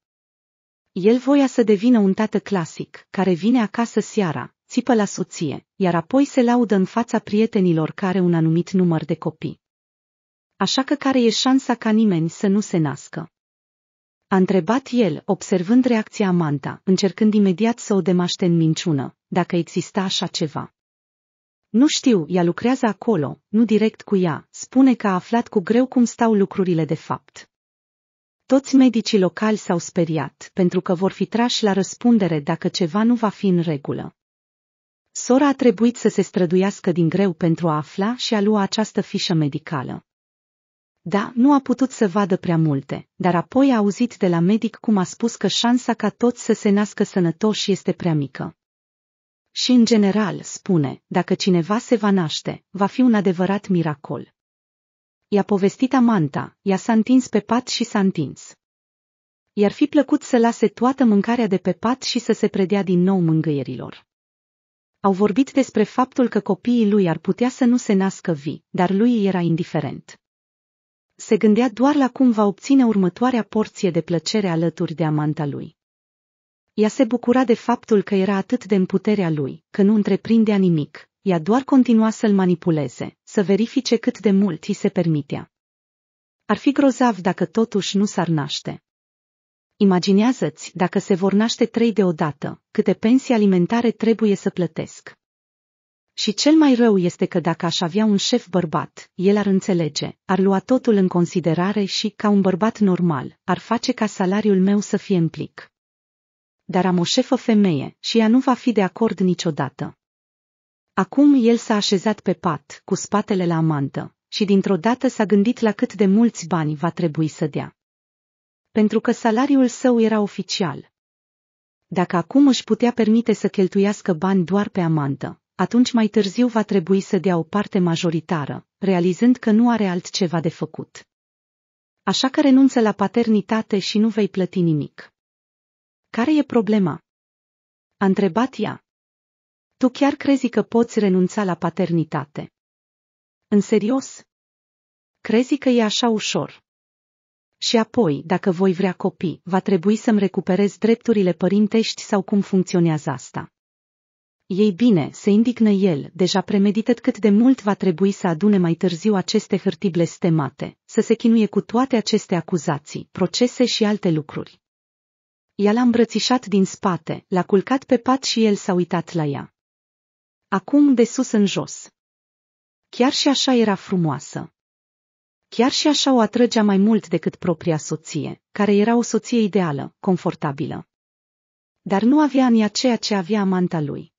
El voia să devină un tată clasic, care vine acasă seara, țipă la soție, iar apoi se laudă în fața prietenilor care un anumit număr de copii. Așa că care e șansa ca nimeni să nu se nască? A întrebat el, observând reacția Amanta, încercând imediat să o demaște în minciună, dacă exista așa ceva. Nu știu, ea lucrează acolo, nu direct cu ea, spune că a aflat cu greu cum stau lucrurile de fapt. Toți medicii locali s-au speriat, pentru că vor fi trași la răspundere dacă ceva nu va fi în regulă. Sora a trebuit să se străduiască din greu pentru a afla și a lua această fișă medicală. Da, nu a putut să vadă prea multe, dar apoi a auzit de la medic cum a spus că șansa ca toți să se nască sănătoși este prea mică. Și în general spune, dacă cineva se va naște, va fi un adevărat miracol. I-a povestit amanta, ea s-a întins pe pat și s-a întins. I-ar fi plăcut să lase toată mâncarea de pe pat și să se predea din nou mângâierilor au vorbit despre faptul că copiii lui ar putea să nu se nască vii, dar lui era indiferent. Se gândea doar la cum va obține următoarea porție de plăcere alături de amanta lui. Ea se bucura de faptul că era atât de în puterea lui, că nu întreprindea nimic, ea doar continua să-l manipuleze, să verifice cât de mult îi se permitea. Ar fi grozav dacă totuși nu s-ar naște. Imaginează-ți dacă se vor naște trei deodată, câte pensii alimentare trebuie să plătesc. Și cel mai rău este că dacă aș avea un șef bărbat, el ar înțelege, ar lua totul în considerare și, ca un bărbat normal, ar face ca salariul meu să fie în plic dar am o șefă femeie și ea nu va fi de acord niciodată. Acum el s-a așezat pe pat, cu spatele la amantă, și dintr-o dată s-a gândit la cât de mulți bani va trebui să dea. Pentru că salariul său era oficial. Dacă acum își putea permite să cheltuiască bani doar pe amantă, atunci mai târziu va trebui să dea o parte majoritară, realizând că nu are altceva de făcut. Așa că renunță la paternitate și nu vei plăti nimic. Care e problema? A întrebat ea. Tu chiar crezi că poți renunța la paternitate? În serios? Crezi că e așa ușor? Și apoi, dacă voi vrea copii, va trebui să-mi recuperez drepturile părintești sau cum funcționează asta? Ei bine, se indignă el, deja premeditat cât de mult va trebui să adune mai târziu aceste hârtii blestemate, să se chinuie cu toate aceste acuzații, procese și alte lucruri ea l-a îmbrățișat din spate, l-a culcat pe pat și el s-a uitat la ea. Acum de sus în jos. Chiar și așa era frumoasă. Chiar și așa o atrăgea mai mult decât propria soție, care era o soție ideală, confortabilă. Dar nu avea în ea ceea ce avea amanta lui.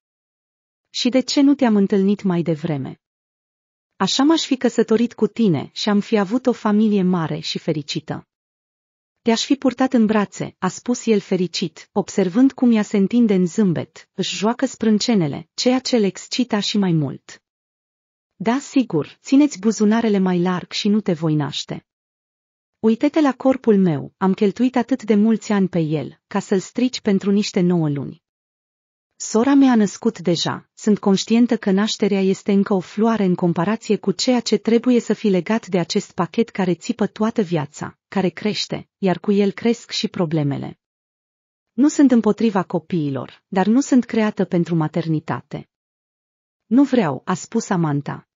Și de ce nu te-am întâlnit mai devreme? Așa m-aș fi căsătorit cu tine și am fi avut o familie mare și fericită. Te-aș fi purtat în brațe, a spus el fericit, observând cum ea se întinde în zâmbet, își joacă sprâncenele, ceea ce îl excita și mai mult. Da, sigur, țineți buzunarele mai larg și nu te voi naște. Uite-te la corpul meu, am cheltuit atât de mulți ani pe el, ca să-l strici pentru niște nouă luni. Sora mea a născut deja, sunt conștientă că nașterea este încă o floare în comparație cu ceea ce trebuie să fi legat de acest pachet care țipă toată viața care crește, iar cu el cresc și problemele. Nu sunt împotriva copiilor, dar nu sunt creată pentru maternitate. Nu vreau, a spus Amanta.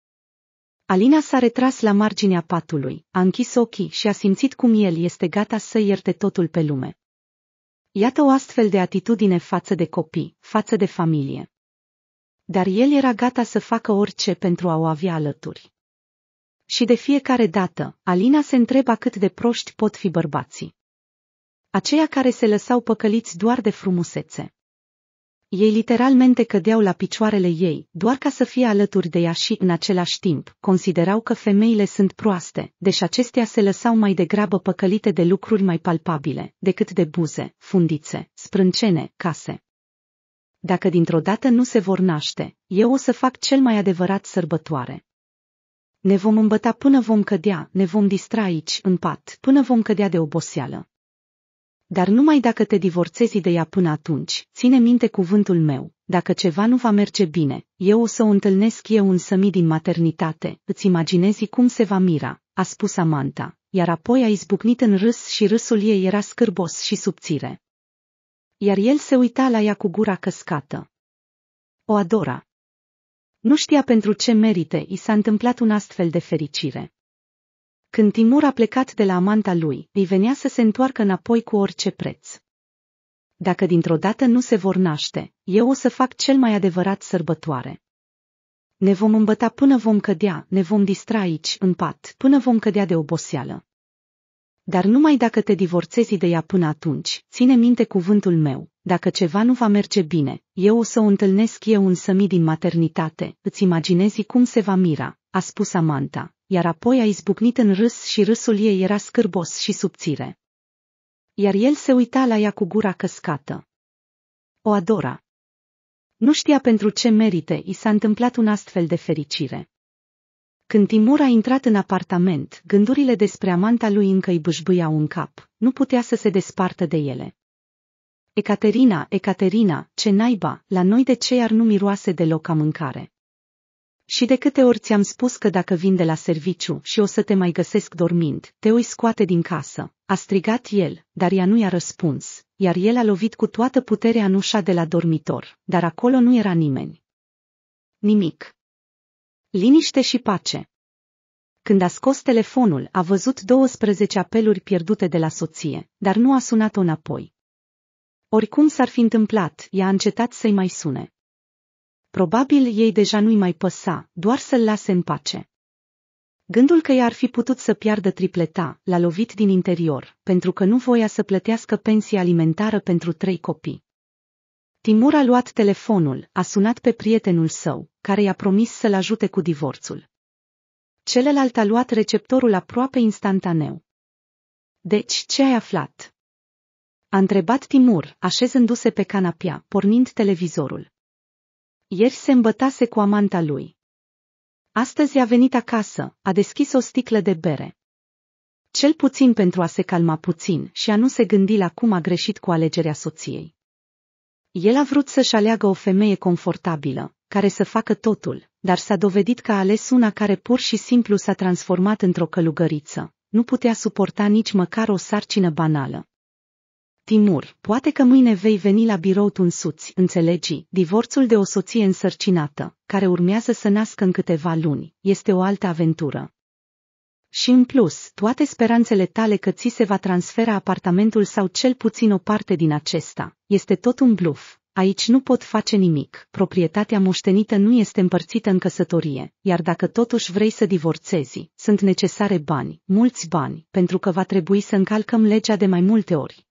Alina s-a retras la marginea patului, a închis ochii și a simțit cum el este gata să ierte totul pe lume. Iată o astfel de atitudine față de copii, față de familie. Dar el era gata să facă orice pentru a o avea alături. Și de fiecare dată, Alina se întreba cât de proști pot fi bărbații. Aceia care se lăsau păcăliți doar de frumusețe. Ei literalmente cădeau la picioarele ei, doar ca să fie alături de ea și, în același timp, considerau că femeile sunt proaste, deși acestea se lăsau mai degrabă păcălite de lucruri mai palpabile, decât de buze, fundițe, sprâncene, case. Dacă dintr-o dată nu se vor naște, eu o să fac cel mai adevărat sărbătoare. Ne vom îmbăta până vom cădea, ne vom distra aici, în pat, până vom cădea de oboseală. Dar numai dacă te divorțezi de ea până atunci, ține minte cuvântul meu, dacă ceva nu va merge bine, eu o să o întâlnesc eu un sămi din maternitate, îți imaginezi cum se va mira, a spus Amanta, iar apoi a izbucnit în râs și râsul ei era scârbos și subțire. Iar el se uita la ea cu gura căscată. O adora. Nu știa pentru ce merite i s-a întâmplat un astfel de fericire. Când Timur a plecat de la amanta lui, îi venea să se întoarcă înapoi cu orice preț. Dacă dintr-o dată nu se vor naște, eu o să fac cel mai adevărat sărbătoare. Ne vom îmbăta până vom cădea, ne vom distra aici, în pat, până vom cădea de oboseală. Dar numai dacă te divorțezi de ea până atunci, ține minte cuvântul meu, dacă ceva nu va merge bine, eu o să o întâlnesc eu un sămi din maternitate, îți imaginezi cum se va mira, a spus Amanta, iar apoi a izbucnit în râs și râsul ei era scârbos și subțire. Iar el se uita la ea cu gura căscată. O adora. Nu știa pentru ce merite i s-a întâmplat un astfel de fericire. Când Timur a intrat în apartament, gândurile despre amanta lui încă îi bâșbâiau în cap, nu putea să se despartă de ele. Ecaterina, Ecaterina, ce naiba, la noi de ce ar nu miroase deloc a mâncare? Și de câte ori ți-am spus că dacă vin de la serviciu și o să te mai găsesc dormind, te oi scoate din casă, a strigat el, dar ea nu i-a răspuns, iar el a lovit cu toată puterea în ușa de la dormitor, dar acolo nu era nimeni. Nimic. Liniște și pace. Când a scos telefonul, a văzut 12 apeluri pierdute de la soție, dar nu a sunat-o înapoi. Oricum s-ar fi întâmplat, i a încetat să-i mai sune. Probabil ei deja nu-i mai păsa, doar să-l lase în pace. Gândul că i-ar fi putut să piardă tripleta l-a lovit din interior, pentru că nu voia să plătească pensie alimentară pentru trei copii. Timur a luat telefonul, a sunat pe prietenul său, care i-a promis să-l ajute cu divorțul. Celălalt a luat receptorul aproape instantaneu. Deci, ce ai aflat? A întrebat Timur, așezându-se pe canapea, pornind televizorul. Ieri se îmbătase cu amanta lui. Astăzi a venit acasă, a deschis o sticlă de bere. Cel puțin pentru a se calma puțin și a nu se gândi la cum a greșit cu alegerea soției. El a vrut să-și aleagă o femeie confortabilă, care să facă totul, dar s-a dovedit că a ales una care pur și simplu s-a transformat într-o călugăriță. Nu putea suporta nici măcar o sarcină banală. Timur, poate că mâine vei veni la birou însuți, înțelegi, divorțul de o soție însărcinată, care urmează să nască în câteva luni, este o altă aventură. Și în plus, toate speranțele tale că ți se va transfera apartamentul sau cel puțin o parte din acesta, este tot un bluf. Aici nu pot face nimic, proprietatea moștenită nu este împărțită în căsătorie, iar dacă totuși vrei să divorțezi, sunt necesare bani, mulți bani, pentru că va trebui să încalcăm legea de mai multe ori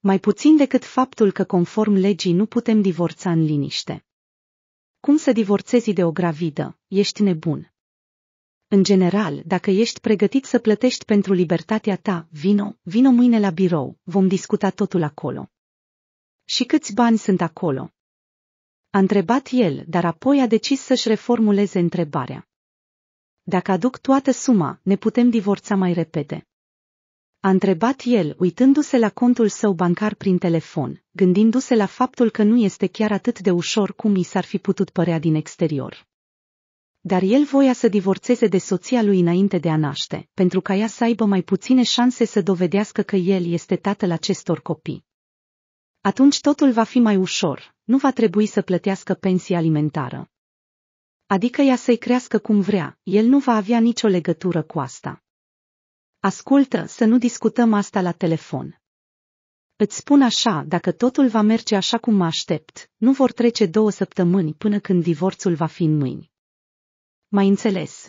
mai puțin decât faptul că conform legii nu putem divorța în liniște. Cum să divorțezi de o gravidă? Ești nebun. În general, dacă ești pregătit să plătești pentru libertatea ta, vino, vino mâine la birou, vom discuta totul acolo. Și câți bani sunt acolo? A întrebat el, dar apoi a decis să-și reformuleze întrebarea. Dacă aduc toată suma, ne putem divorța mai repede. A întrebat el, uitându-se la contul său bancar prin telefon, gândindu-se la faptul că nu este chiar atât de ușor cum i s-ar fi putut părea din exterior. Dar el voia să divorțeze de soția lui înainte de a naște, pentru ca ea să aibă mai puține șanse să dovedească că el este tatăl acestor copii. Atunci totul va fi mai ușor, nu va trebui să plătească pensie alimentară. Adică ea să-i crească cum vrea, el nu va avea nicio legătură cu asta. Ascultă, să nu discutăm asta la telefon. Îți spun așa, dacă totul va merge așa cum mă aștept, nu vor trece două săptămâni până când divorțul va fi în mâini. Mai înțeles.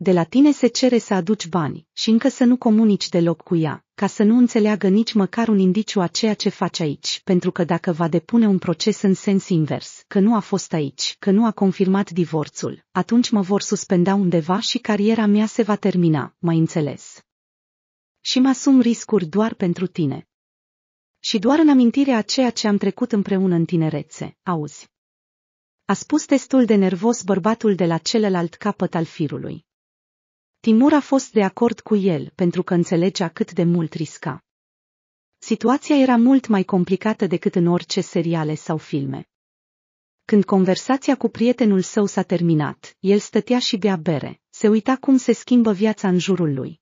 De la tine se cere să aduci bani și încă să nu comunici deloc cu ea, ca să nu înțeleagă nici măcar un indiciu a ceea ce faci aici, pentru că dacă va depune un proces în sens invers, că nu a fost aici, că nu a confirmat divorțul, atunci mă vor suspenda undeva și cariera mea se va termina, mai înțeles. Și mă asum riscuri doar pentru tine. Și doar în amintirea a ceea ce am trecut împreună în tinerețe, auzi. A spus destul de nervos bărbatul de la celălalt capăt al firului. Timur a fost de acord cu el pentru că înțelegea cât de mult risca. Situația era mult mai complicată decât în orice seriale sau filme. Când conversația cu prietenul său s-a terminat, el stătea și bea bere, se uita cum se schimbă viața în jurul lui.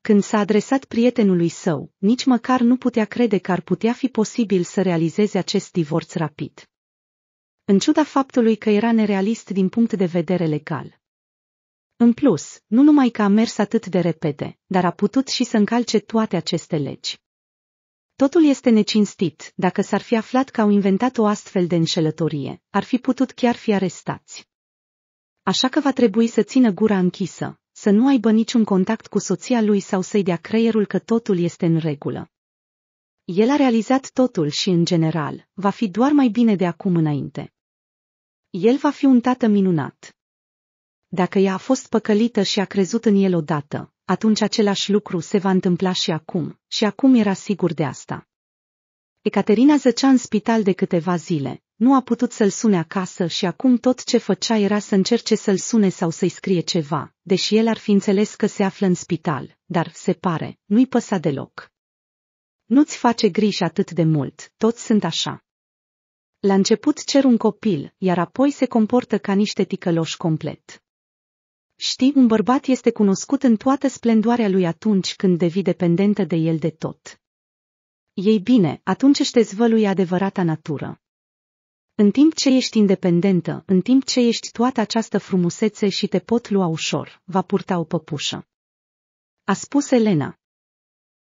Când s-a adresat prietenului său, nici măcar nu putea crede că ar putea fi posibil să realizeze acest divorț rapid. În ciuda faptului că era nerealist din punct de vedere legal, în plus, nu numai că a mers atât de repede, dar a putut și să încalce toate aceste legi. Totul este necinstit, dacă s-ar fi aflat că au inventat o astfel de înșelătorie, ar fi putut chiar fi arestați. Așa că va trebui să țină gura închisă, să nu aibă niciun contact cu soția lui sau să-i dea creierul că totul este în regulă. El a realizat totul și, în general, va fi doar mai bine de acum înainte. El va fi un tată minunat. Dacă ea a fost păcălită și a crezut în el odată, atunci același lucru se va întâmpla și acum, și acum era sigur de asta. Ecaterina zăcea în spital de câteva zile, nu a putut să-l sune acasă și acum tot ce făcea era să încerce să-l sune sau să-i scrie ceva, deși el ar fi înțeles că se află în spital, dar, se pare, nu-i păsa deloc. Nu-ți face griji atât de mult, toți sunt așa. La început cer un copil, iar apoi se comportă ca niște ticăloși complet. Știi, un bărbat este cunoscut în toată splendoarea lui atunci când devii dependentă de el de tot. Ei bine, atunci își dezvăluie adevărata natură. În timp ce ești independentă, în timp ce ești toată această frumusețe și te pot lua ușor, va purta o păpușă. A spus Elena.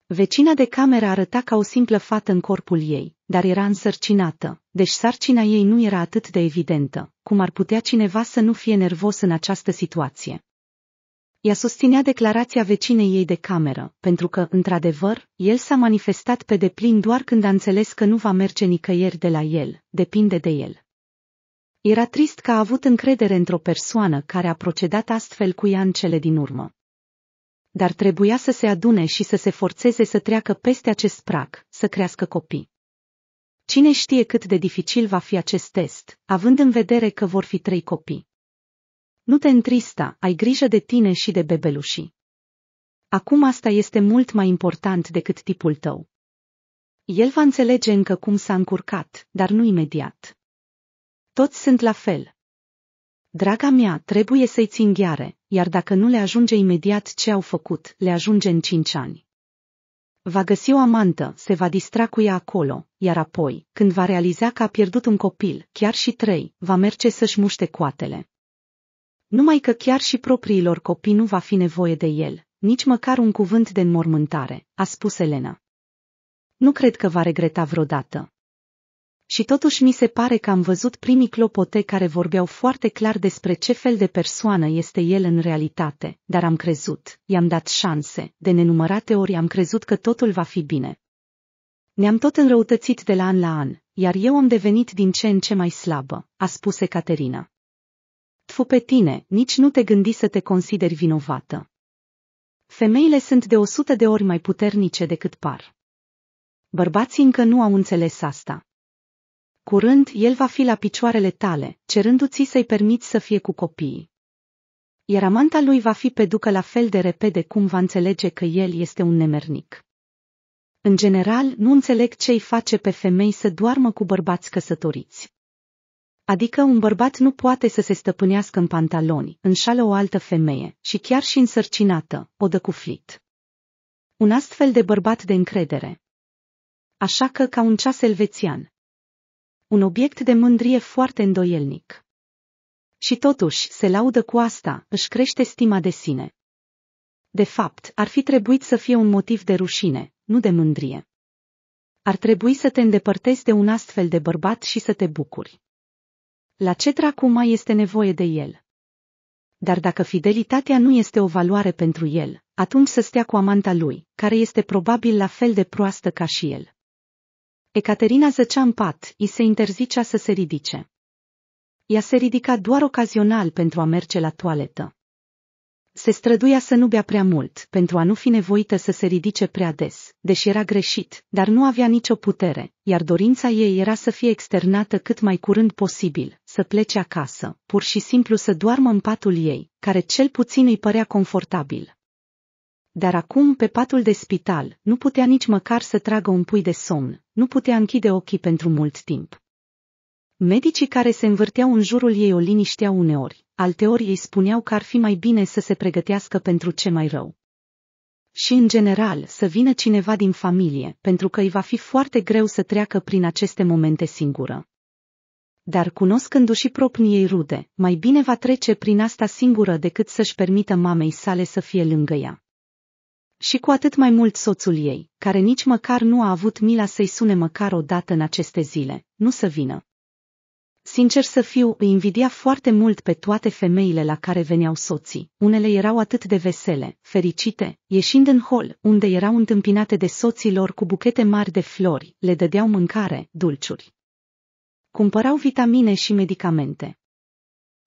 Vecina de cameră arăta ca o simplă fată în corpul ei, dar era însărcinată, deci sarcina ei nu era atât de evidentă, cum ar putea cineva să nu fie nervos în această situație. Ea susținea declarația vecinei ei de cameră, pentru că, într-adevăr, el s-a manifestat pe deplin doar când a înțeles că nu va merge nicăieri de la el, depinde de el. Era trist că a avut încredere într-o persoană care a procedat astfel cu ea în cele din urmă. Dar trebuia să se adune și să se forțeze să treacă peste acest prac, să crească copii. Cine știe cât de dificil va fi acest test, având în vedere că vor fi trei copii. Nu te întrista, ai grijă de tine și de bebelușii. Acum asta este mult mai important decât tipul tău. El va înțelege încă cum s-a încurcat, dar nu imediat. Toți sunt la fel. Draga mea, trebuie să-i țin gheare, iar dacă nu le ajunge imediat ce au făcut, le ajunge în cinci ani. Va găsi o amantă, se va distra cu ea acolo, iar apoi, când va realiza că a pierdut un copil, chiar și trei, va merge să-și muște coatele. Numai că chiar și propriilor copii nu va fi nevoie de el, nici măcar un cuvânt de înmormântare, a spus Elena. Nu cred că va regreta vreodată. Și totuși mi se pare că am văzut primii clopote care vorbeau foarte clar despre ce fel de persoană este el în realitate, dar am crezut, i-am dat șanse, de nenumărate ori am crezut că totul va fi bine. Ne-am tot înrăutățit de la an la an, iar eu am devenit din ce în ce mai slabă, a spus Caterina fu pe tine, nici nu te gândi să te consideri vinovată. Femeile sunt de o sută de ori mai puternice decât par. Bărbații încă nu au înțeles asta. Curând, el va fi la picioarele tale, cerându-ți să-i permiți să fie cu copiii. Iar amanta lui va fi pe ducă la fel de repede cum va înțelege că el este un nemernic. În general, nu înțeleg ce i face pe femei să doarmă cu bărbați căsătoriți. Adică un bărbat nu poate să se stăpânească în pantaloni, înșală o altă femeie și chiar și însărcinată, o dă cu flit. Un astfel de bărbat de încredere. Așa că ca un ceas elvețian. Un obiect de mândrie foarte îndoielnic. Și totuși se laudă cu asta, își crește stima de sine. De fapt, ar fi trebuit să fie un motiv de rușine, nu de mândrie. Ar trebui să te îndepărtezi de un astfel de bărbat și să te bucuri. La ce dracu mai este nevoie de el? Dar dacă fidelitatea nu este o valoare pentru el, atunci să stea cu amanta lui, care este probabil la fel de proastă ca și el. Ecaterina zăcea în pat, îi se interzicea să se ridice. Ea se ridica doar ocazional pentru a merge la toaletă se străduia să nu bea prea mult, pentru a nu fi nevoită să se ridice prea des, deși era greșit, dar nu avea nicio putere, iar dorința ei era să fie externată cât mai curând posibil, să plece acasă, pur și simplu să doarmă în patul ei, care cel puțin îi părea confortabil. Dar acum, pe patul de spital, nu putea nici măcar să tragă un pui de somn, nu putea închide ochii pentru mult timp. Medicii care se învârteau în jurul ei o linișteau uneori, alteori ei spuneau că ar fi mai bine să se pregătească pentru ce mai rău. Și în general să vină cineva din familie, pentru că îi va fi foarte greu să treacă prin aceste momente singură. Dar cunoscându-și proprii ei rude, mai bine va trece prin asta singură decât să-și permită mamei sale să fie lângă ea și cu atât mai mult soțul ei, care nici măcar nu a avut mila să-i sune măcar o dată în aceste zile, nu să vină. Sincer să fiu, îi invidia foarte mult pe toate femeile la care veneau soții. Unele erau atât de vesele, fericite, ieșind în hol, unde erau întâmpinate de soților cu buchete mari de flori, le dădeau mâncare, dulciuri. Cumpărau vitamine și medicamente.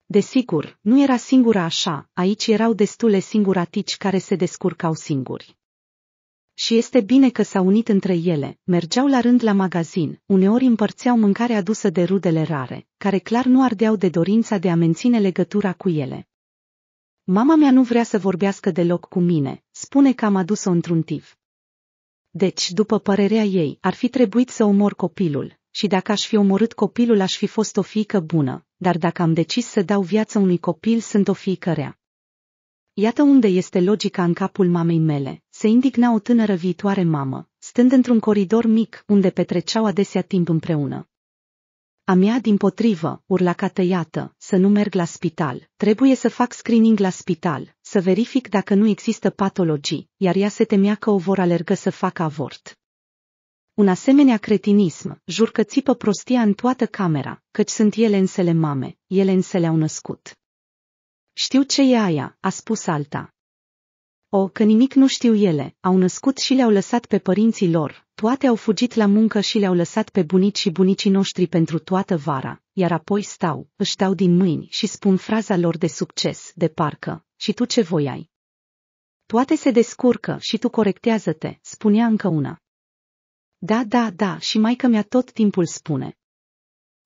Desigur, nu era singura așa, aici erau destule singuratici care se descurcau singuri și este bine că s-au unit între ele, mergeau la rând la magazin, uneori împărțeau mâncare adusă de rudele rare, care clar nu ardeau de dorința de a menține legătura cu ele. Mama mea nu vrea să vorbească deloc cu mine, spune că am adus-o într-un tiv. Deci, după părerea ei, ar fi trebuit să omor copilul, și dacă aș fi omorât copilul aș fi fost o fiică bună, dar dacă am decis să dau viață unui copil sunt o fiică rea. Iată unde este logica în capul mamei mele, se indigna o tânără viitoare mamă, stând într-un coridor mic unde petreceau adesea timp împreună. A mea, din potrivă, urla ca tăiată, să nu merg la spital, trebuie să fac screening la spital, să verific dacă nu există patologii, iar ea se temea că o vor alergă să facă avort. Un asemenea cretinism, jur că țipă prostia în toată camera, căci sunt ele însele mame, ele însele au născut. Știu ce e aia, a spus alta, o, că nimic nu știu ele, au născut și le-au lăsat pe părinții lor, toate au fugit la muncă și le-au lăsat pe bunici și bunicii noștri pentru toată vara, iar apoi stau, își dau din mâini și spun fraza lor de succes, de parcă, și tu ce voiai? Toate se descurcă și tu corectează-te, spunea încă una. Da, da, da, și maică mea tot timpul spune.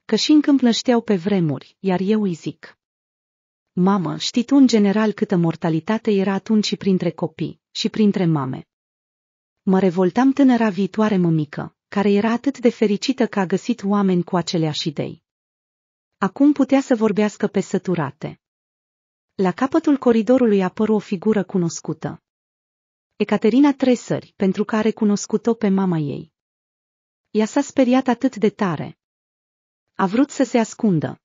Că și încâmplășteau pe vremuri, iar eu îi zic. Mamă, știi tu în general câtă mortalitate era atunci printre copii și printre mame. Mă revoltam tânăra viitoare mămică, care era atât de fericită că a găsit oameni cu aceleași idei. Acum putea să vorbească pe săturate. La capătul coridorului apăru o figură cunoscută. Ecaterina Tresări, pentru că a recunoscut-o pe mama ei. Ea s-a speriat atât de tare. A vrut să se ascundă,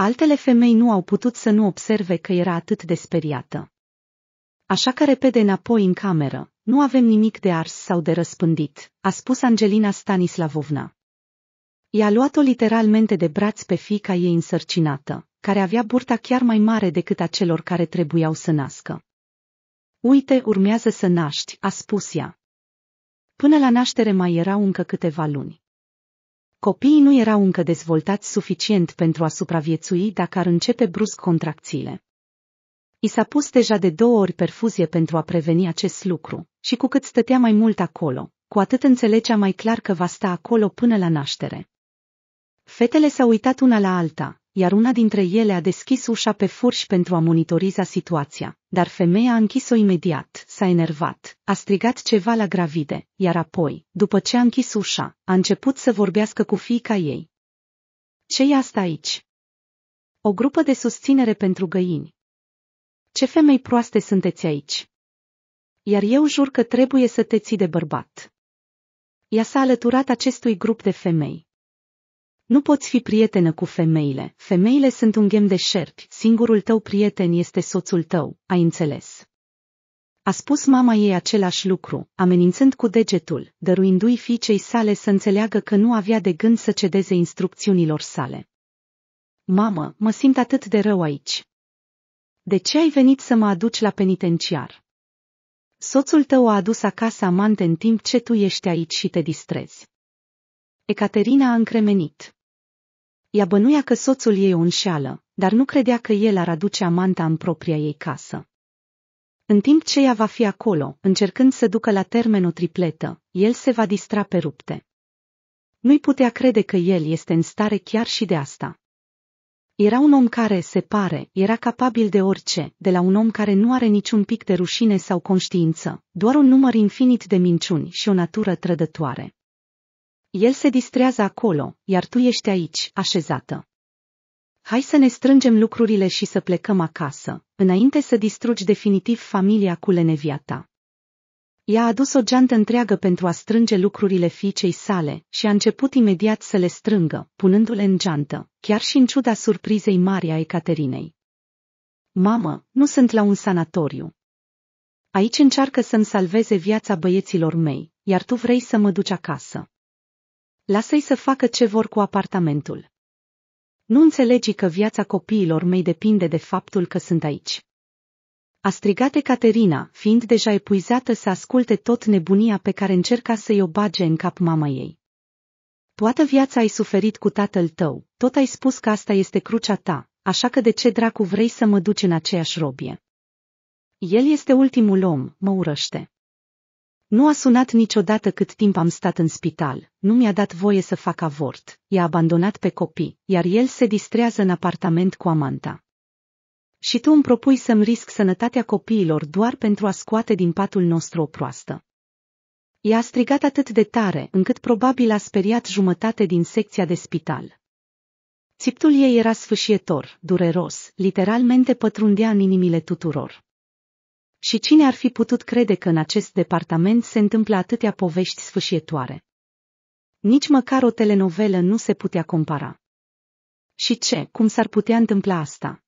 Altele femei nu au putut să nu observe că era atât de speriată. Așa că repede înapoi în cameră, nu avem nimic de ars sau de răspândit, a spus Angelina Stanislavovna. I-a luat-o literalmente de braț pe fica ei însărcinată, care avea burta chiar mai mare decât a celor care trebuiau să nască. Uite, urmează să naști, a spus ea. Până la naștere mai erau încă câteva luni. Copiii nu erau încă dezvoltați suficient pentru a supraviețui dacă ar începe brusc contracțiile. I s-a pus deja de două ori perfuzie pentru a preveni acest lucru, și cu cât stătea mai mult acolo, cu atât înțelegea mai clar că va sta acolo până la naștere. Fetele s-au uitat una la alta, iar una dintre ele a deschis ușa pe furș pentru a monitoriza situația, dar femeia a închis-o imediat, s-a enervat, a strigat ceva la gravide, iar apoi, după ce a închis ușa, a început să vorbească cu fiica ei. ce e asta aici? O grupă de susținere pentru găini. Ce femei proaste sunteți aici? Iar eu jur că trebuie să te ții de bărbat. Ea s-a alăturat acestui grup de femei, nu poți fi prietenă cu femeile, femeile sunt un ghem de șerpi, singurul tău prieten este soțul tău, ai înțeles. A spus mama ei același lucru, amenințând cu degetul, dăruindu-i fiicei sale să înțeleagă că nu avea de gând să cedeze instrucțiunilor sale. Mamă, mă simt atât de rău aici. De ce ai venit să mă aduci la penitenciar? Soțul tău a adus acasă amante în timp ce tu ești aici și te distrezi. Ecaterina a încremenit. Ea bănuia că soțul ei o înșeală, dar nu credea că el ar aduce amanta în propria ei casă. În timp ce ea va fi acolo, încercând să ducă la termen o tripletă, el se va distra pe rupte. Nu-i putea crede că el este în stare chiar și de asta. Era un om care, se pare, era capabil de orice, de la un om care nu are niciun pic de rușine sau conștiință, doar un număr infinit de minciuni și o natură trădătoare. El se distrează acolo, iar tu ești aici, așezată. Hai să ne strângem lucrurile și să plecăm acasă, înainte să distrugi definitiv familia cu lenevia ta. a adus o geantă întreagă pentru a strânge lucrurile fiicei sale și a început imediat să le strângă, punându-le în geantă, chiar și în ciuda surprizei mari a Ecaterinei. Mamă, nu sunt la un sanatoriu. Aici încearcă să-mi salveze viața băieților mei, iar tu vrei să mă duci acasă. Lasă-i să facă ce vor cu apartamentul. Nu înțelegi că viața copiilor mei depinde de faptul că sunt aici. A strigat Caterina, fiind deja epuizată să asculte tot nebunia pe care încerca să-i o bage în cap mama ei. Toată viața ai suferit cu tatăl tău, tot ai spus că asta este crucea ta, așa că de ce dracu vrei să mă duci în aceeași robie? El este ultimul om, mă urăște. Nu a sunat niciodată cât timp am stat în spital, nu mi-a dat voie să fac avort, i-a abandonat pe copii, iar el se distrează în apartament cu amanta. Și tu îmi propui să-mi risc sănătatea copiilor doar pentru a scoate din patul nostru o proastă. I-a strigat atât de tare, încât probabil a speriat jumătate din secția de spital. Țiptul ei era sfâșietor, dureros, literalmente pătrundea în inimile tuturor. Și cine ar fi putut crede că în acest departament se întâmplă atâtea povești sfâșietoare? Nici măcar o telenovelă nu se putea compara. Și ce, cum s-ar putea întâmpla asta?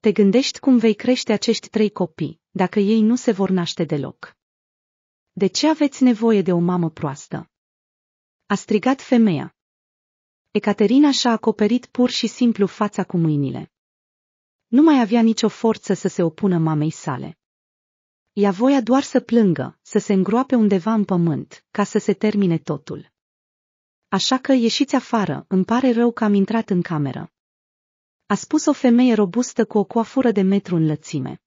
Te gândești cum vei crește acești trei copii, dacă ei nu se vor naște deloc. De ce aveți nevoie de o mamă proastă? A strigat femeia. Ecaterina și-a acoperit pur și simplu fața cu mâinile. Nu mai avea nicio forță să se opună mamei sale. Ea voia doar să plângă, să se îngroape undeva în pământ, ca să se termine totul. Așa că ieșiți afară, îmi pare rău că am intrat în cameră. A spus o femeie robustă cu o coafură de metru în lățime.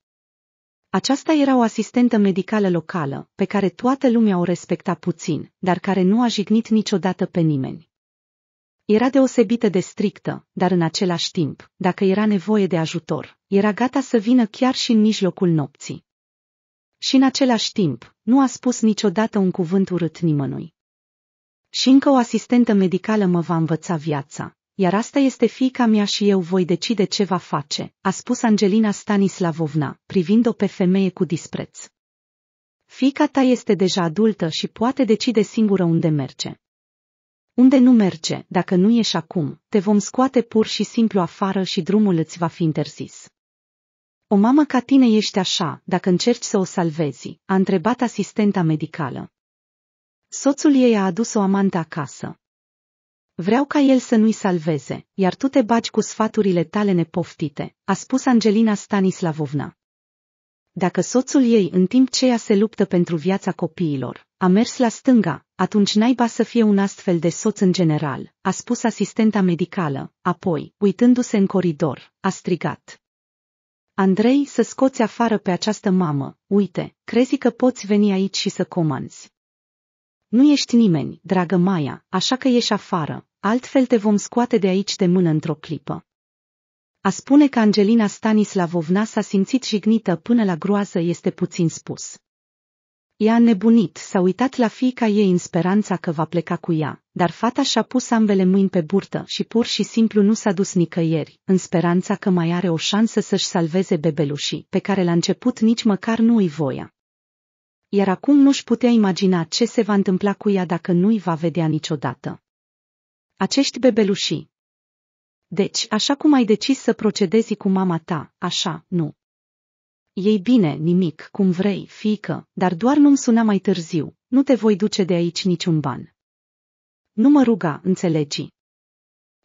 Aceasta era o asistentă medicală locală, pe care toată lumea o respecta puțin, dar care nu a jignit niciodată pe nimeni. Era deosebită de strictă, dar în același timp, dacă era nevoie de ajutor, era gata să vină chiar și în mijlocul nopții și în același timp, nu a spus niciodată un cuvânt urât nimănui. Și încă o asistentă medicală mă va învăța viața, iar asta este fica mea și eu voi decide ce va face, a spus Angelina Stanislavovna, privind-o pe femeie cu dispreț. Fica ta este deja adultă și poate decide singură unde merge. Unde nu merge, dacă nu ieși acum, te vom scoate pur și simplu afară și drumul îți va fi interzis. O mamă ca tine ești așa, dacă încerci să o salvezi, a întrebat asistenta medicală. Soțul ei a adus o amantă acasă. Vreau ca el să nu-i salveze, iar tu te baci cu sfaturile tale nepoftite, a spus Angelina Stanislavovna. Dacă soțul ei în timp ce ea se luptă pentru viața copiilor, a mers la stânga, atunci naiba să fie un astfel de soț în general, a spus asistenta medicală, apoi, uitându-se în coridor, a strigat. Andrei, să scoți afară pe această mamă, uite, crezi că poți veni aici și să comanzi. Nu ești nimeni, dragă Maia, așa că ieși afară, altfel te vom scoate de aici de mână într-o clipă. A spune că Angelina Stanislavovna s-a simțit jignită până la groază este puțin spus. Ea a nebunit, s-a uitat la fiica ei în speranța că va pleca cu ea, dar fata și-a pus ambele mâini pe burtă și pur și simplu nu s-a dus nicăieri, în speranța că mai are o șansă să-și salveze bebelușii, pe care la început nici măcar nu îi voia. Iar acum nu-și putea imagina ce se va întâmpla cu ea dacă nu-i va vedea niciodată. Acești bebelușii. Deci, așa cum ai decis să procedezi cu mama ta, așa, nu. Ei bine, nimic, cum vrei, fiică, dar doar nu-mi suna mai târziu, nu te voi duce de aici niciun ban. Nu mă ruga, înțelegi.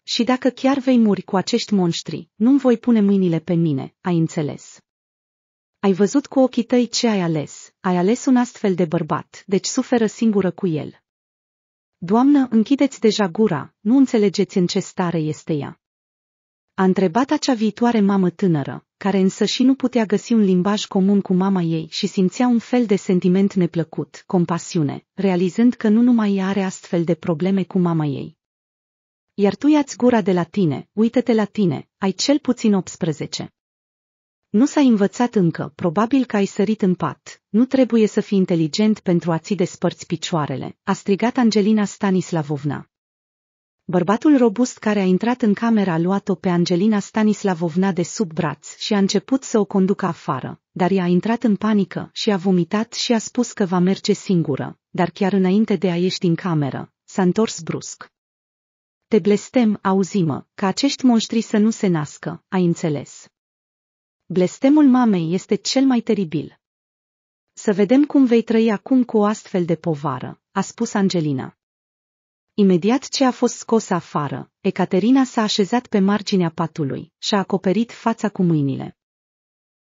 Și dacă chiar vei muri cu acești monștri, nu-mi voi pune mâinile pe mine, ai înțeles. Ai văzut cu ochii tăi ce ai ales, ai ales un astfel de bărbat, deci suferă singură cu el. Doamnă, închideți deja gura, nu înțelegeți în ce stare este ea. A întrebat acea viitoare mamă tânără, care însă și nu putea găsi un limbaj comun cu mama ei și simțea un fel de sentiment neplăcut, compasiune, realizând că nu numai ea are astfel de probleme cu mama ei. Iar tu ia-ți gura de la tine, uită-te la tine, ai cel puțin 18. Nu s-ai învățat încă, probabil că ai sărit în pat. Nu trebuie să fii inteligent pentru a ți despărți picioarele, a strigat Angelina Stanislavovna. Bărbatul robust care a intrat în camera a luat-o pe Angelina Stanislavovna de sub braț și a început să o conducă afară, dar ea a intrat în panică și a vomitat și a spus că va merge singură, dar chiar înainte de a ieși din cameră, s-a întors brusc. Te blestem, auzimă, ca acești monștri să nu se nască, ai înțeles. Blestemul mamei este cel mai teribil. Să vedem cum vei trăi acum cu o astfel de povară, a spus Angelina. Imediat ce a fost scos afară, Ecaterina s-a așezat pe marginea patului și a acoperit fața cu mâinile.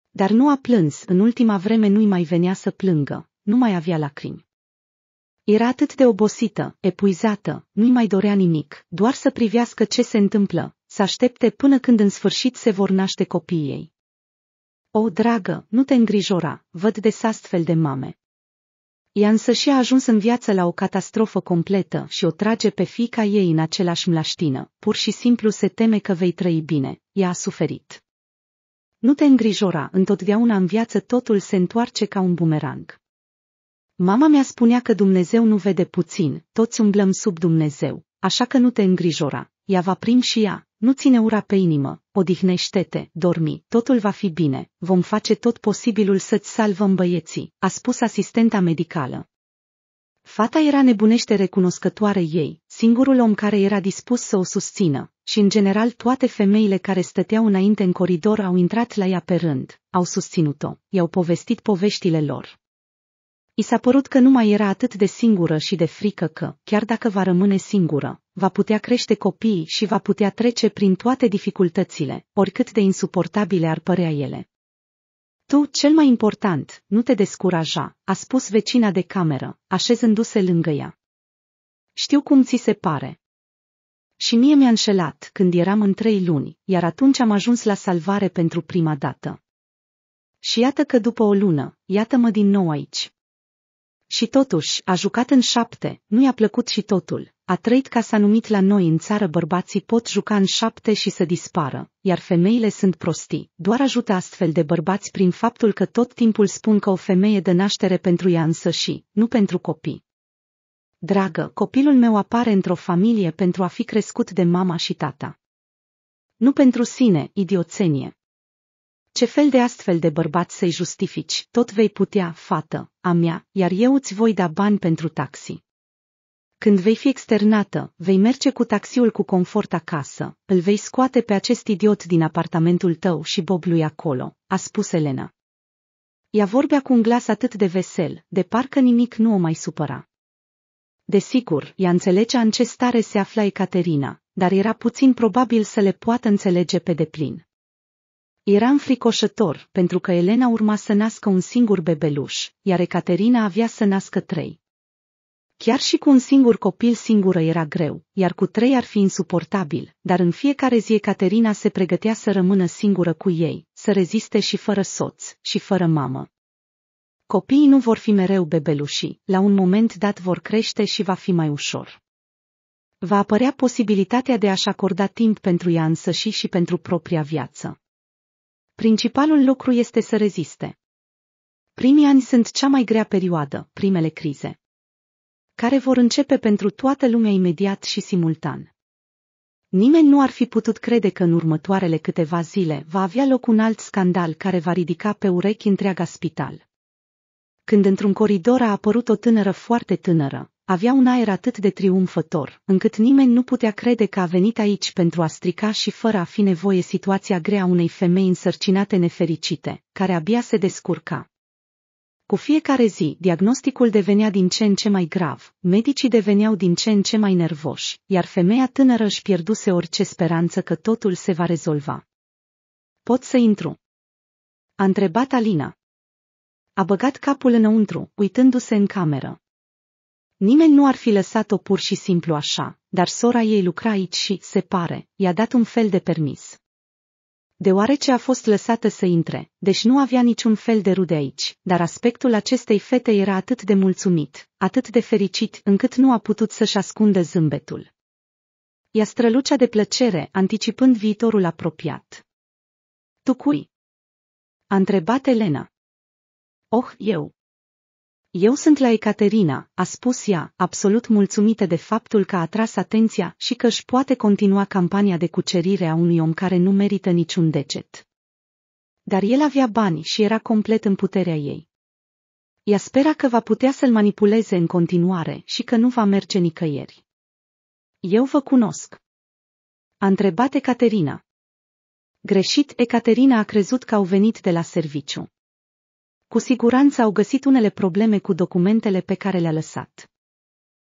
Dar nu a plâns, în ultima vreme nu-i mai venea să plângă, nu mai avea lacrimi. Era atât de obosită, epuizată, nu-i mai dorea nimic, doar să privească ce se întâmplă, să aștepte până când în sfârșit se vor naște copiii ei. O, dragă, nu te îngrijora, văd de astfel de mame. Ea însă și a ajuns în viață la o catastrofă completă și o trage pe fica ei în același mlaștină, pur și simplu se teme că vei trăi bine, ea a suferit. Nu te îngrijora, întotdeauna în viață totul se întoarce ca un bumerang. Mama mea spunea că Dumnezeu nu vede puțin, toți umblăm sub Dumnezeu, așa că nu te îngrijora, ea va prim și ea, nu ține ura pe inimă, odihnește-te, dormi, totul va fi bine, vom face tot posibilul să-ți salvăm băieții, a spus asistenta medicală. Fata era nebunește recunoscătoare ei, singurul om care era dispus să o susțină, și în general toate femeile care stăteau înainte în coridor au intrat la ea pe rând, au susținut-o, i-au povestit poveștile lor. I s-a părut că nu mai era atât de singură și de frică că, chiar dacă va rămâne singură, va putea crește copiii și va putea trece prin toate dificultățile, oricât de insuportabile ar părea ele. Tu, cel mai important, nu te descuraja, a spus vecina de cameră, așezându-se lângă ea. Știu cum ți se pare. Și mie mi-a înșelat când eram în trei luni, iar atunci am ajuns la salvare pentru prima dată. Și iată că după o lună, iată-mă din nou aici. Și totuși, a jucat în șapte, nu i-a plăcut și totul, a trăit ca s-a numit la noi în țară bărbații pot juca în șapte și să dispară, iar femeile sunt prostii. Doar ajută astfel de bărbați prin faptul că tot timpul spun că o femeie de naștere pentru ea însă și, nu pentru copii. Dragă, copilul meu apare într-o familie pentru a fi crescut de mama și tata. Nu pentru sine, idioțenie. Ce fel de astfel de bărbați să-i justifici? Tot vei putea, fată, a mea, iar eu îți voi da bani pentru taxi. Când vei fi externată, vei merge cu taxiul cu confort acasă, îl vei scoate pe acest idiot din apartamentul tău și Bob lui acolo, a spus Elena. Ea vorbea cu un glas atât de vesel, de parcă nimic nu o mai supăra. Desigur, ea înțelegea în ce stare se afla Ecaterina, dar era puțin probabil să le poată înțelege pe deplin. Era înfricoșător, pentru că Elena urma să nască un singur bebeluș, iar Ecaterina avea să nască trei. Chiar și cu un singur copil singură era greu, iar cu trei ar fi insuportabil, dar în fiecare zi Caterina se pregătea să rămână singură cu ei, să reziste și fără soț, și fără mamă. Copiii nu vor fi mereu bebeluși, la un moment dat vor crește și va fi mai ușor. Va apărea posibilitatea de a-și acorda timp pentru ea și și pentru propria viață. Principalul lucru este să reziste. Primii ani sunt cea mai grea perioadă, primele crize care vor începe pentru toată lumea imediat și simultan. Nimeni nu ar fi putut crede că în următoarele câteva zile va avea loc un alt scandal care va ridica pe urechi întreaga spital. Când într-un coridor a apărut o tânără foarte tânără, avea un aer atât de triumfător, încât nimeni nu putea crede că a venit aici pentru a strica și fără a fi nevoie situația grea unei femei însărcinate nefericite, care abia se descurca. Cu fiecare zi, diagnosticul devenea din ce în ce mai grav, medicii deveneau din ce în ce mai nervoși, iar femeia tânără își pierduse orice speranță că totul se va rezolva. Pot să intru? A întrebat Alina. A băgat capul înăuntru, uitându-se în cameră. Nimeni nu ar fi lăsat-o pur și simplu așa, dar sora ei lucra aici și, se pare, i-a dat un fel de permis deoarece a fost lăsată să intre, deci nu avea niciun fel de rude aici, dar aspectul acestei fete era atât de mulțumit, atât de fericit, încât nu a putut să-și ascundă zâmbetul. Ea strălucea de plăcere, anticipând viitorul apropiat. Tu cui? A întrebat Elena. Oh, eu. Eu sunt la Ecaterina, a spus ea, absolut mulțumită de faptul că a atras atenția și că își poate continua campania de cucerire a unui om care nu merită niciun deget. Dar el avea bani și era complet în puterea ei. Ea spera că va putea să-l manipuleze în continuare și că nu va merge nicăieri. Eu vă cunosc. A întrebat Ecaterina. Greșit, Ecaterina a crezut că au venit de la serviciu cu siguranță au găsit unele probleme cu documentele pe care le-a lăsat.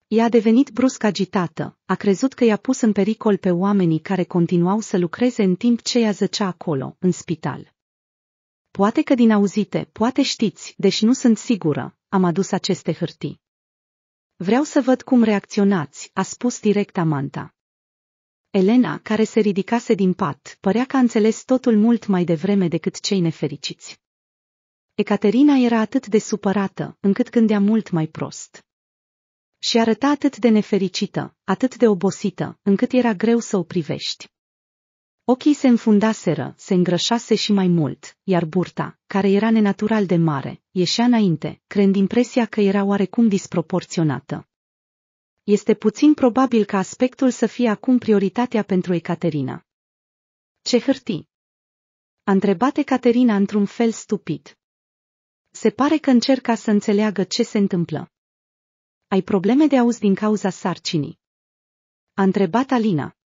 Ea a devenit brusc agitată, a crezut că i-a pus în pericol pe oamenii care continuau să lucreze în timp ce ea zăcea acolo, în spital. Poate că din auzite, poate știți, deși nu sunt sigură, am adus aceste hârtii. Vreau să văd cum reacționați, a spus direct Amanta. Elena, care se ridicase din pat, părea că a înțeles totul mult mai devreme decât cei nefericiți. Ecaterina era atât de supărată, încât gândea mult mai prost. Și arăta atât de nefericită, atât de obosită, încât era greu să o privești. Ochii se înfundaseră, se îngrășase și mai mult, iar burta, care era nenatural de mare, ieșea înainte, creând impresia că era oarecum disproporționată. Este puțin probabil ca aspectul să fie acum prioritatea pentru Ecaterina. Ce hârtii? A întrebat Ecaterina într-un fel stupid. Se pare că încerca să înțeleagă ce se întâmplă. Ai probleme de auz din cauza sarcinii? A întrebat Alina.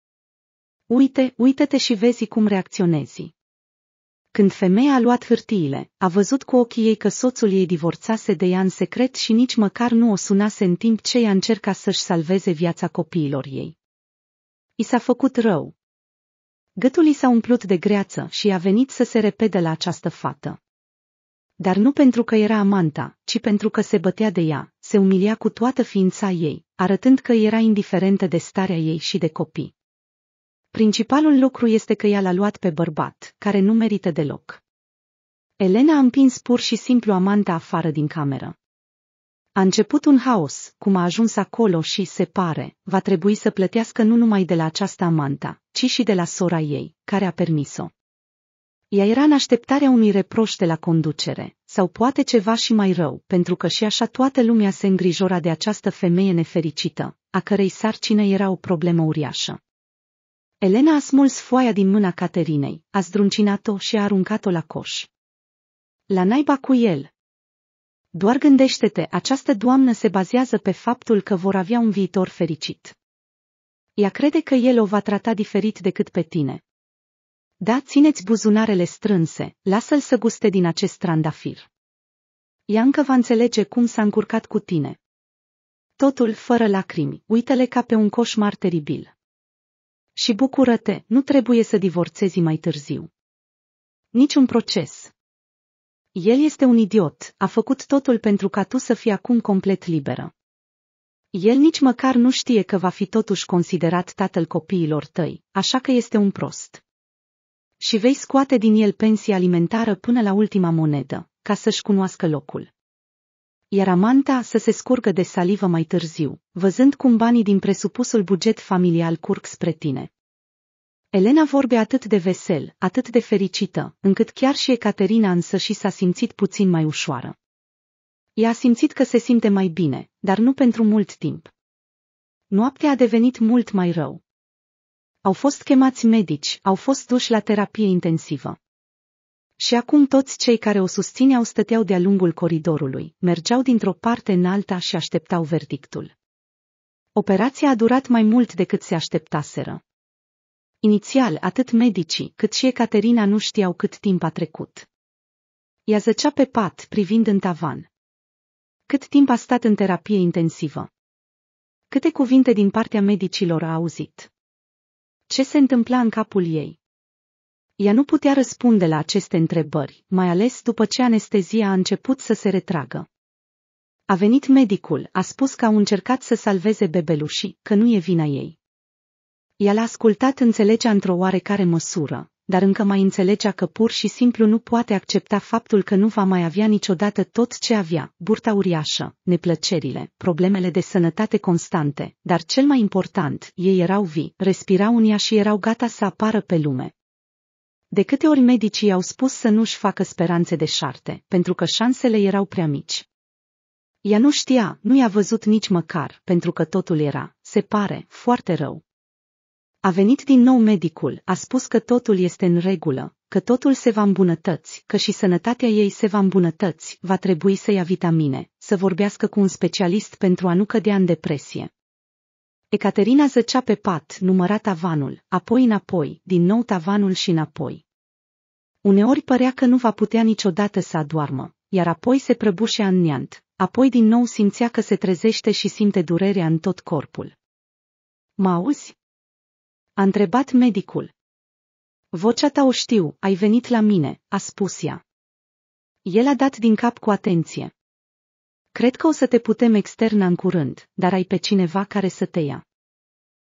Uite, uite-te și vezi cum reacționezi. Când femeia a luat hârtiile, a văzut cu ochii ei că soțul ei divorțase de ea în secret și nici măcar nu o sunase în timp ce ea încerca să-și salveze viața copiilor ei. I s-a făcut rău. Gâtul i s-a umplut de greață și a venit să se repede la această fată. Dar nu pentru că era amanta, ci pentru că se bătea de ea, se umilia cu toată ființa ei, arătând că era indiferentă de starea ei și de copii. Principalul lucru este că ea l-a luat pe bărbat, care nu merită deloc. Elena a împins pur și simplu amanta afară din cameră. A început un haos, cum a ajuns acolo și, se pare, va trebui să plătească nu numai de la această amanta, ci și de la sora ei, care a permis-o. Ea era în așteptarea unui reproș de la conducere, sau poate ceva și mai rău, pentru că și așa toată lumea se îngrijora de această femeie nefericită, a cărei sarcină era o problemă uriașă. Elena a smuls foaia din mâna Caterinei, a zdruncinat-o și a aruncat-o la coș. La naiba cu el! Doar gândește-te, această doamnă se bazează pe faptul că vor avea un viitor fericit. Ea crede că el o va trata diferit decât pe tine, da, țineți buzunarele strânse, lasă-l să guste din acest trandafir. Iancă va înțelege cum s-a încurcat cu tine. Totul fără lacrimi, uită-le ca pe un coșmar teribil. Și bucură-te, nu trebuie să divorțezi mai târziu. Niciun proces. El este un idiot, a făcut totul pentru ca tu să fii acum complet liberă. El nici măcar nu știe că va fi totuși considerat tatăl copiilor tăi, așa că este un prost și vei scoate din el pensie alimentară până la ultima monedă, ca să-și cunoască locul. Iar amanta să se scurgă de salivă mai târziu, văzând cum banii din presupusul buget familial curg spre tine. Elena vorbe atât de vesel, atât de fericită, încât chiar și Ecaterina însă și s-a simțit puțin mai ușoară. Ea a simțit că se simte mai bine, dar nu pentru mult timp. Noaptea a devenit mult mai rău, au fost chemați medici, au fost duși la terapie intensivă. Și acum toți cei care o susțineau stăteau de-a lungul coridorului, mergeau dintr-o parte în alta și așteptau verdictul. Operația a durat mai mult decât se așteptaseră. Inițial, atât medicii, cât și Ecaterina nu știau cât timp a trecut. Ea zăcea pe pat, privind în tavan. Cât timp a stat în terapie intensivă? Câte cuvinte din partea medicilor a auzit? ce se întâmpla în capul ei. Ea nu putea răspunde la aceste întrebări, mai ales după ce anestezia a început să se retragă. A venit medicul, a spus că au încercat să salveze bebelușii, că nu e vina ei. Ea l-a ascultat înțelegea într-o oarecare măsură, dar încă mai înțelegea că pur și simplu nu poate accepta faptul că nu va mai avea niciodată tot ce avea, burta uriașă, neplăcerile, problemele de sănătate constante, dar cel mai important, ei erau vii, respirau în ea și erau gata să apară pe lume. De câte ori medicii au spus să nu-și facă speranțe de șarte, pentru că șansele erau prea mici. Ea nu știa, nu i-a văzut nici măcar, pentru că totul era, se pare, foarte rău. A venit din nou medicul, a spus că totul este în regulă, că totul se va îmbunătăți, că și sănătatea ei se va îmbunătăți, va trebui să ia vitamine, să vorbească cu un specialist pentru a nu cădea în depresie. Ecaterina zăcea pe pat, număra tavanul, apoi înapoi, din nou tavanul și înapoi. Uneori părea că nu va putea niciodată să adoarmă, iar apoi se prăbușea în neant, apoi din nou simțea că se trezește și simte durerea în tot corpul. Mă auzi? A întrebat medicul. Vocea ta o știu, ai venit la mine, a spus ea. El a dat din cap cu atenție. Cred că o să te putem externa în curând, dar ai pe cineva care să te ia.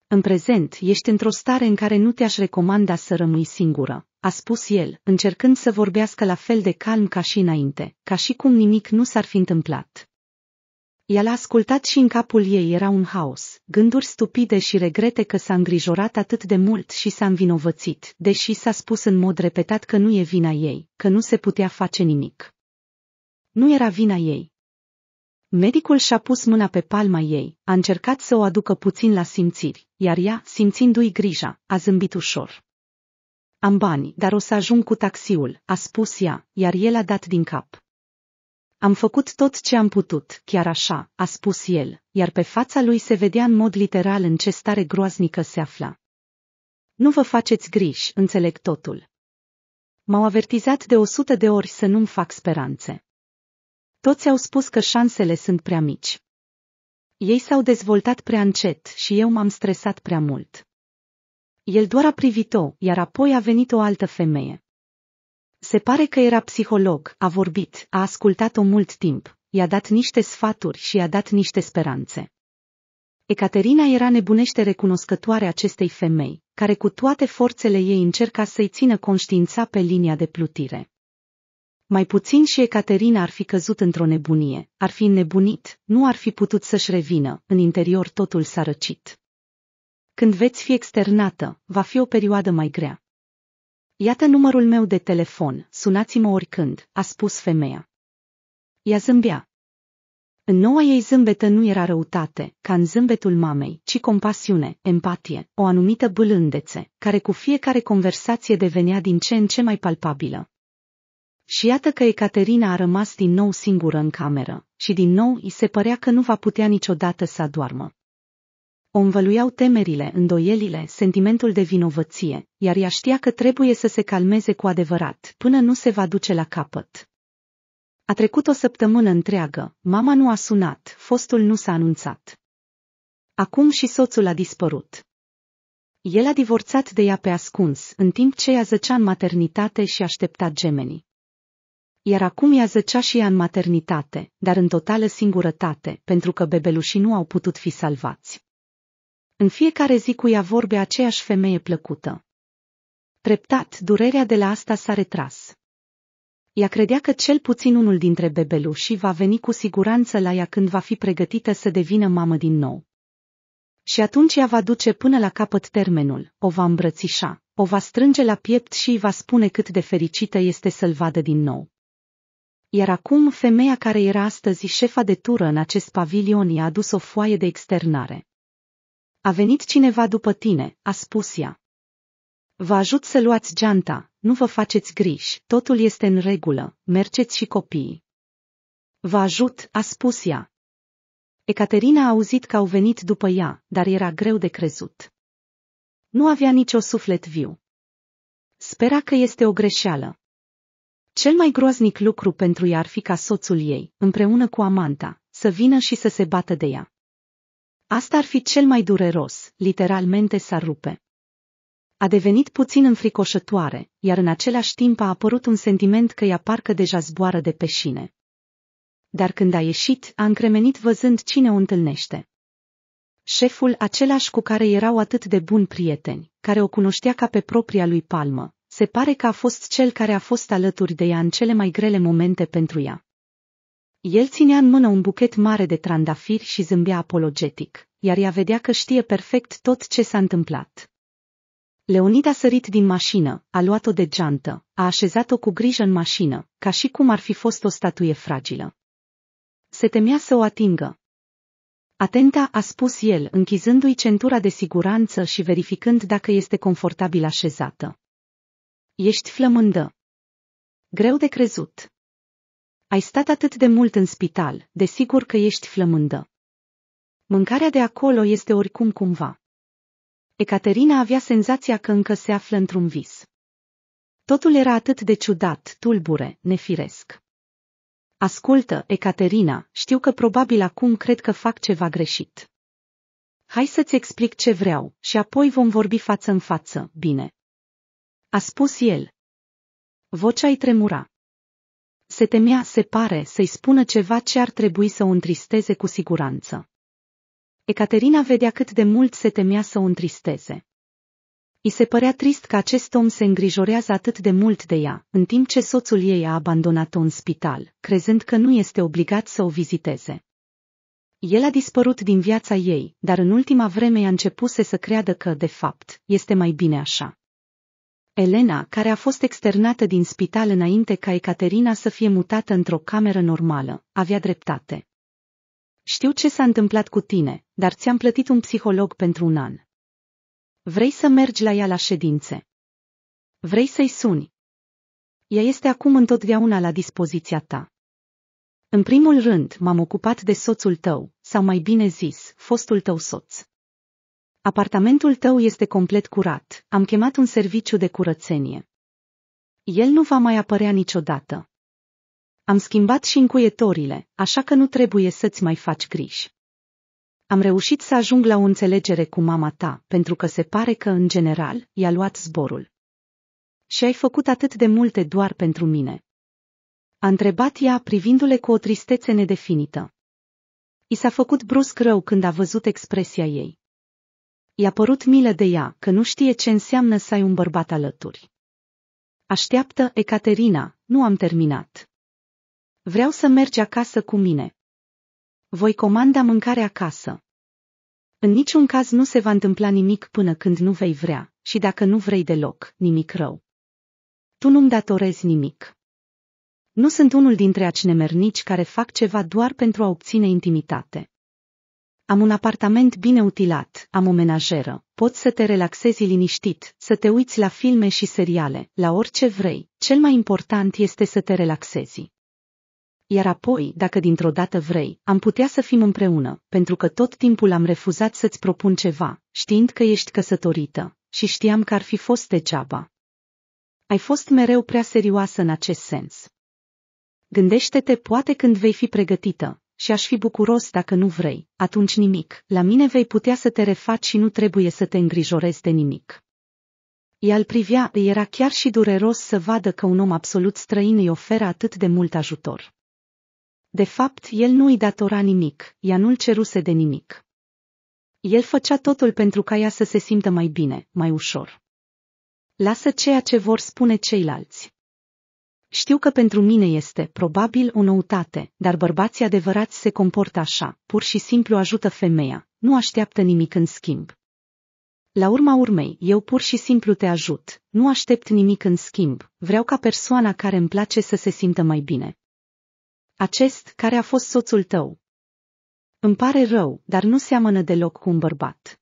În prezent ești într-o stare în care nu te-aș recomanda să rămâi singură, a spus el, încercând să vorbească la fel de calm ca și înainte, ca și cum nimic nu s-ar fi întâmplat. El a ascultat și în capul ei era un haos, gânduri stupide și regrete că s-a îngrijorat atât de mult și s-a învinovățit, deși s-a spus în mod repetat că nu e vina ei, că nu se putea face nimic. Nu era vina ei. Medicul și-a pus mâna pe palma ei, a încercat să o aducă puțin la simțiri, iar ea, simțindu-i grija, a zâmbit ușor. Am bani, dar o să ajung cu taxiul, a spus ea, iar el a dat din cap. Am făcut tot ce am putut, chiar așa, a spus el, iar pe fața lui se vedea în mod literal în ce stare groaznică se afla. Nu vă faceți griji, înțeleg totul. M-au avertizat de o sută de ori să nu-mi fac speranțe. Toți au spus că șansele sunt prea mici. Ei s-au dezvoltat prea încet și eu m-am stresat prea mult. El doar a privit-o, iar apoi a venit o altă femeie. Se pare că era psiholog, a vorbit, a ascultat-o mult timp, i-a dat niște sfaturi și i-a dat niște speranțe. Ecaterina era nebunește recunoscătoare acestei femei, care cu toate forțele ei încerca să-i țină conștiința pe linia de plutire. Mai puțin și Ecaterina ar fi căzut într-o nebunie, ar fi nebunit, nu ar fi putut să-și revină, în interior totul s-a răcit. Când veți fi externată, va fi o perioadă mai grea. Iată numărul meu de telefon, sunați-mă oricând, a spus femeia. Ea zâmbea. În noua ei zâmbetă nu era răutate, ca în zâmbetul mamei, ci compasiune, empatie, o anumită bâlândețe, care cu fiecare conversație devenea din ce în ce mai palpabilă. Și iată că Ecaterina a rămas din nou singură în cameră, și din nou îi se părea că nu va putea niciodată să adoarmă. O învăluiau temerile, îndoielile, sentimentul de vinovăție, iar ea știa că trebuie să se calmeze cu adevărat, până nu se va duce la capăt. A trecut o săptămână întreagă, mama nu a sunat, fostul nu s-a anunțat. Acum și soțul a dispărut. El a divorțat de ea pe ascuns, în timp ce ea zăcea în maternitate și aștepta gemenii. Iar acum ea zăcea și ea în maternitate, dar în totală singurătate, pentru că bebelușii nu au putut fi salvați. În fiecare zi cu ea vorbe aceeași femeie plăcută. Treptat, durerea de la asta s-a retras. Ea credea că cel puțin unul dintre bebelușii va veni cu siguranță la ea când va fi pregătită să devină mamă din nou. Și atunci ea va duce până la capăt termenul, o va îmbrățișa, o va strânge la piept și îi va spune cât de fericită este să-l vadă din nou. Iar acum femeia care era astăzi șefa de tură în acest pavilion i-a adus o foaie de externare. A venit cineva după tine, a spus ea. Vă ajut să luați geanta, nu vă faceți griji, totul este în regulă, mergeți și copiii. Vă ajut, a spus ea. Ecaterina a auzit că au venit după ea, dar era greu de crezut. Nu avea nicio suflet viu. Spera că este o greșeală. Cel mai groaznic lucru pentru ea ar fi ca soțul ei, împreună cu amanta, să vină și să se bată de ea. Asta ar fi cel mai dureros, literalmente s-ar rupe. A devenit puțin înfricoșătoare, iar în același timp a apărut un sentiment că ea parcă deja zboară de pe șine. Dar când a ieșit, a încremenit văzând cine o întâlnește. Șeful același cu care erau atât de buni prieteni, care o cunoștea ca pe propria lui palmă, se pare că a fost cel care a fost alături de ea în cele mai grele momente pentru ea. El ținea în mână un buchet mare de trandafiri și zâmbea apologetic, iar ea vedea că știe perfect tot ce s-a întâmplat. Leonid a sărit din mașină, a luat-o de geantă, a așezat-o cu grijă în mașină, ca și cum ar fi fost o statuie fragilă. Se temea să o atingă. Atenta, a spus el, închizându-i centura de siguranță și verificând dacă este confortabil așezată. Ești flămândă. Greu de crezut. Ai stat atât de mult în spital, desigur că ești flămândă. Mâncarea de acolo este oricum cumva. Ecaterina avea senzația că încă se află într-un vis. Totul era atât de ciudat, tulbure, nefiresc. Ascultă, Ecaterina, știu că probabil acum cred că fac ceva greșit. Hai să-ți explic ce vreau și apoi vom vorbi față în față, bine. A spus el. Vocea i tremura se temea, se pare, să-i spună ceva ce ar trebui să o întristeze cu siguranță. Ecaterina vedea cât de mult se temea să o întristeze. I se părea trist că acest om se îngrijorează atât de mult de ea, în timp ce soțul ei a abandonat-o în spital, crezând că nu este obligat să o viziteze. El a dispărut din viața ei, dar în ultima vreme a începuse să creadă că, de fapt, este mai bine așa. Elena, care a fost externată din spital înainte ca Ecaterina să fie mutată într-o cameră normală, avea dreptate. Știu ce s-a întâmplat cu tine, dar ți-am plătit un psiholog pentru un an. Vrei să mergi la ea la ședințe? Vrei să-i suni? Ea este acum întotdeauna la dispoziția ta. În primul rând, m-am ocupat de soțul tău, sau mai bine zis, fostul tău soț. Apartamentul tău este complet curat, am chemat un serviciu de curățenie. El nu va mai apărea niciodată. Am schimbat și încuietorile, așa că nu trebuie să-ți mai faci griji. Am reușit să ajung la o înțelegere cu mama ta, pentru că se pare că, în general, i-a luat zborul. Și ai făcut atât de multe doar pentru mine. A întrebat ea privindu-le cu o tristețe nedefinită. I s-a făcut brusc rău când a văzut expresia ei. I-a părut milă de ea că nu știe ce înseamnă să ai un bărbat alături. Așteaptă, Ecaterina, nu am terminat. Vreau să mergi acasă cu mine. Voi comanda mâncare acasă. În niciun caz nu se va întâmpla nimic până când nu vei vrea, și dacă nu vrei deloc, nimic rău. Tu nu-mi datorezi nimic. Nu sunt unul dintre nemernici care fac ceva doar pentru a obține intimitate. Am un apartament bine utilat, am o menajeră, poți să te relaxezi liniștit, să te uiți la filme și seriale, la orice vrei, cel mai important este să te relaxezi. Iar apoi, dacă dintr-o dată vrei, am putea să fim împreună, pentru că tot timpul am refuzat să-ți propun ceva, știind că ești căsătorită, și știam că ar fi fost degeaba. Ai fost mereu prea serioasă în acest sens. Gândește-te poate când vei fi pregătită, și aș fi bucuros dacă nu vrei, atunci nimic, la mine vei putea să te refaci și nu trebuie să te îngrijorezi de nimic. Ea îl privea, era chiar și dureros să vadă că un om absolut străin îi oferă atât de mult ajutor. De fapt, el nu îi datora nimic, ea nu-l ceruse de nimic. El făcea totul pentru ca ea să se simtă mai bine, mai ușor. Lasă ceea ce vor spune ceilalți. Știu că pentru mine este, probabil, o noutate, dar bărbații adevărați se comportă așa, pur și simplu ajută femeia, nu așteaptă nimic în schimb. La urma urmei, eu pur și simplu te ajut, nu aștept nimic în schimb, vreau ca persoana care îmi place să se simtă mai bine. Acest, care a fost soțul tău. Îmi pare rău, dar nu seamănă deloc cu un bărbat.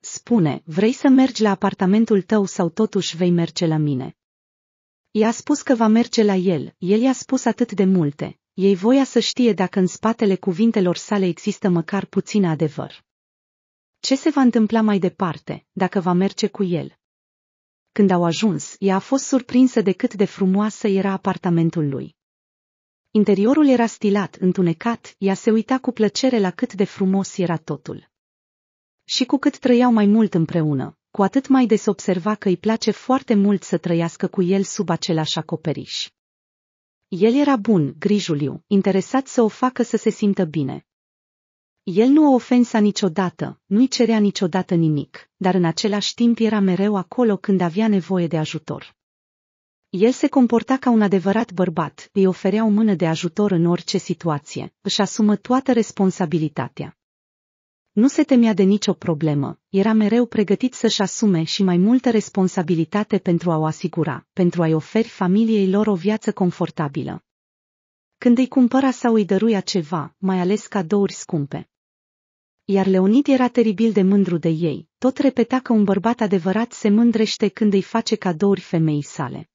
Spune, vrei să mergi la apartamentul tău sau totuși vei merge la mine? I-a spus că va merge la el, el i-a spus atât de multe, ei voia să știe dacă în spatele cuvintelor sale există măcar puțin adevăr. Ce se va întâmpla mai departe, dacă va merge cu el? Când au ajuns, ea a fost surprinsă de cât de frumoasă era apartamentul lui. Interiorul era stilat, întunecat, ea se uita cu plăcere la cât de frumos era totul. Și cu cât trăiau mai mult împreună, cu atât mai des observa că îi place foarte mult să trăiască cu el sub același acoperiș. El era bun, grijuliu, interesat să o facă să se simtă bine. El nu o ofensa niciodată, nu-i cerea niciodată nimic, dar în același timp era mereu acolo când avea nevoie de ajutor. El se comporta ca un adevărat bărbat, îi oferea o mână de ajutor în orice situație, își asumă toată responsabilitatea. Nu se temea de nicio problemă, era mereu pregătit să-și asume și mai multă responsabilitate pentru a o asigura, pentru a-i oferi familiei lor o viață confortabilă. Când îi cumpăra sau îi dăruia ceva, mai ales cadouri scumpe. Iar Leonid era teribil de mândru de ei, tot repeta că un bărbat adevărat se mândrește când îi face cadouri femeii sale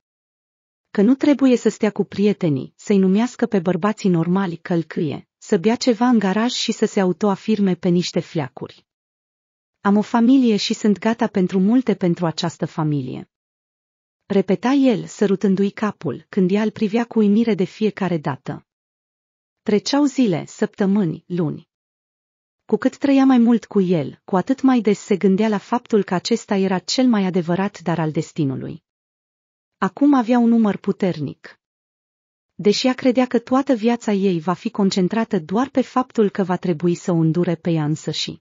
că nu trebuie să stea cu prietenii, să-i numească pe bărbații normali călcâie, să bea ceva în garaj și să se autoafirme pe niște fleacuri. Am o familie și sunt gata pentru multe pentru această familie. Repeta el, sărutându-i capul, când ea îl privea cu uimire de fiecare dată. Treceau zile, săptămâni, luni. Cu cât trăia mai mult cu el, cu atât mai des se gândea la faptul că acesta era cel mai adevărat dar al destinului. Acum avea un număr puternic deși ea credea că toată viața ei va fi concentrată doar pe faptul că va trebui să o îndure pe ea însăși.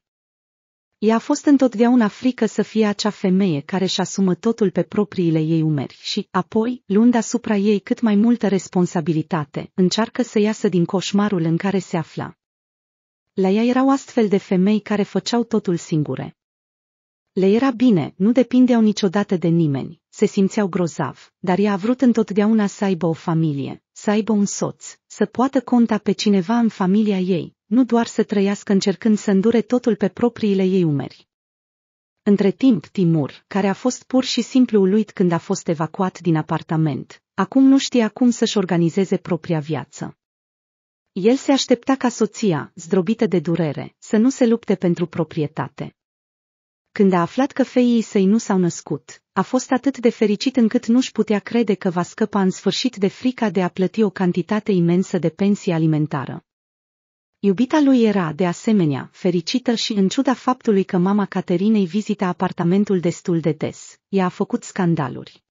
Ea a fost întotdeauna frică să fie acea femeie care își asumă totul pe propriile ei umeri și, apoi, luând asupra ei cât mai multă responsabilitate, încearcă să iasă din coșmarul în care se afla. La ea erau astfel de femei care făceau totul singure. Le era bine, nu depindeau niciodată de nimeni, se simțeau grozav, dar ea a vrut întotdeauna să aibă o familie, să aibă un soț, să poată conta pe cineva în familia ei, nu doar să trăiască încercând să îndure totul pe propriile ei umeri. Între timp, Timur, care a fost pur și simplu uluit când a fost evacuat din apartament, acum nu știa cum să-și organizeze propria viață. El se aștepta ca soția, zdrobită de durere, să nu se lupte pentru proprietate. Când a aflat că feii săi nu s-au născut, a fost atât de fericit încât nu-și putea crede că va scăpa în sfârșit de frica de a plăti o cantitate imensă de pensie alimentară. Iubita lui era, de asemenea, fericită și în ciuda faptului că mama Caterinei vizita apartamentul destul de des, ea a făcut scandaluri.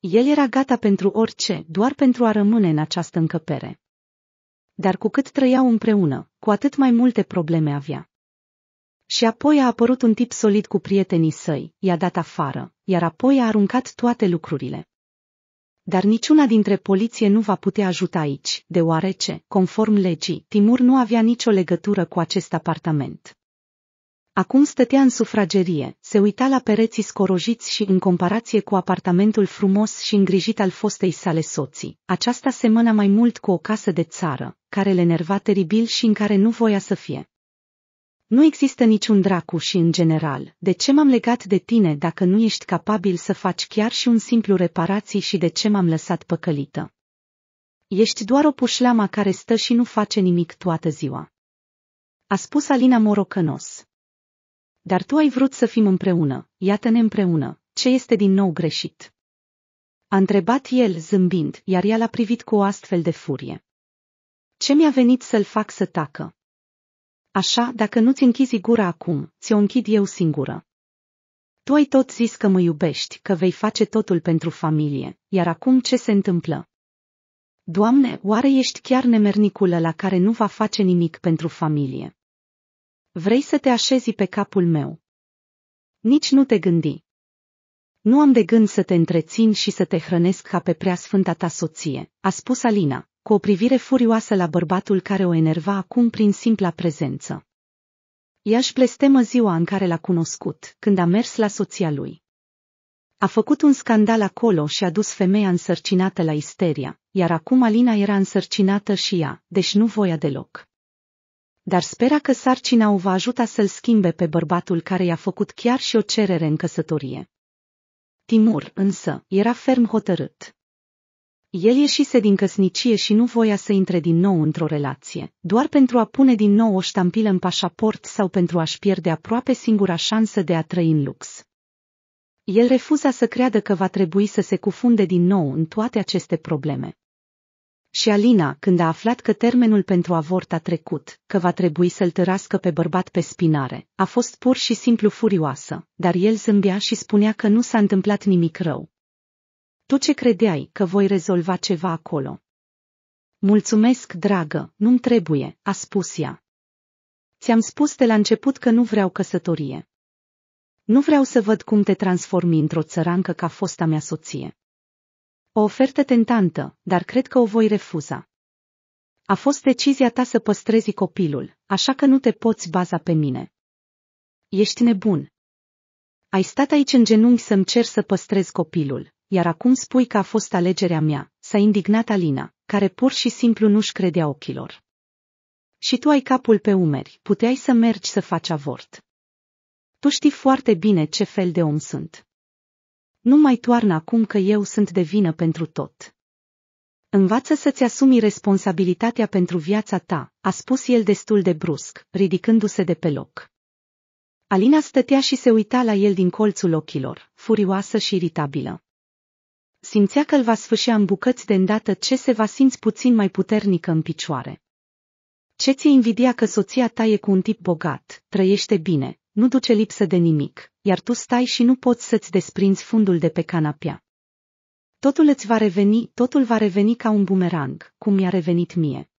El era gata pentru orice, doar pentru a rămâne în această încăpere. Dar cu cât trăiau împreună, cu atât mai multe probleme avea. Și apoi a apărut un tip solid cu prietenii săi, i-a dat afară, iar apoi a aruncat toate lucrurile. Dar niciuna dintre poliție nu va putea ajuta aici, deoarece, conform legii, Timur nu avea nicio legătură cu acest apartament. Acum stătea în sufragerie, se uita la pereții scorojiți și, în comparație cu apartamentul frumos și îngrijit al fostei sale soții, aceasta semăna mai mult cu o casă de țară, care le nerva teribil și în care nu voia să fie. Nu există niciun dracu și, în general, de ce m-am legat de tine dacă nu ești capabil să faci chiar și un simplu reparații și de ce m-am lăsat păcălită? Ești doar o pușlama care stă și nu face nimic toată ziua. A spus Alina morocănos. Dar tu ai vrut să fim împreună, iată-ne împreună, ce este din nou greșit? A întrebat el zâmbind, iar ea l-a privit cu o astfel de furie. Ce mi-a venit să-l fac să tacă? Așa, dacă nu-ți închizi gura acum, ți-o închid eu singură. Tu ai tot zis că mă iubești, că vei face totul pentru familie, iar acum ce se întâmplă? Doamne, oare ești chiar nemernicul la care nu va face nimic pentru familie? Vrei să te așezi pe capul meu? Nici nu te gândi. Nu am de gând să te întrețin și să te hrănesc ca pe sfânta ta soție, a spus Alina cu o privire furioasă la bărbatul care o enerva acum prin simpla prezență. Ea își plestemă ziua în care l-a cunoscut, când a mers la soția lui. A făcut un scandal acolo și a dus femeia însărcinată la isteria, iar acum Alina era însărcinată și ea, deci nu voia deloc. Dar spera că sarcina o va ajuta să-l schimbe pe bărbatul care i-a făcut chiar și o cerere în căsătorie. Timur, însă, era ferm hotărât. El ieșise din căsnicie și nu voia să intre din nou într-o relație, doar pentru a pune din nou o ștampilă în pașaport sau pentru a-și pierde aproape singura șansă de a trăi în lux. El refuza să creadă că va trebui să se cufunde din nou în toate aceste probleme. Și Alina, când a aflat că termenul pentru avort a trecut, că va trebui să-l tărască pe bărbat pe spinare, a fost pur și simplu furioasă, dar el zâmbea și spunea că nu s-a întâmplat nimic rău, tu ce credeai că voi rezolva ceva acolo? Mulțumesc, dragă, nu-mi trebuie, a spus ea. Ți-am spus de la început că nu vreau căsătorie. Nu vreau să văd cum te transformi într-o țărancă ca fosta mea soție. O ofertă tentantă, dar cred că o voi refuza. A fost decizia ta să păstrezi copilul, așa că nu te poți baza pe mine. Ești nebun. Ai stat aici în genunchi să-mi cer să păstrez copilul iar acum spui că a fost alegerea mea, s-a indignat Alina, care pur și simplu nu-și credea ochilor. Și tu ai capul pe umeri, puteai să mergi să faci avort. Tu știi foarte bine ce fel de om sunt. Nu mai toarnă acum că eu sunt de vină pentru tot. Învață să-ți asumi responsabilitatea pentru viața ta, a spus el destul de brusc, ridicându-se de pe loc. Alina stătea și se uita la el din colțul ochilor, furioasă și iritabilă simțea că îl va sfârșea în bucăți de îndată ce se va simți puțin mai puternică în picioare. Ce ți invidia că soția ta e cu un tip bogat, trăiește bine, nu duce lipsă de nimic, iar tu stai și nu poți să-ți desprinzi fundul de pe canapea. Totul îți va reveni, totul va reveni ca un bumerang, cum mi-a revenit mie.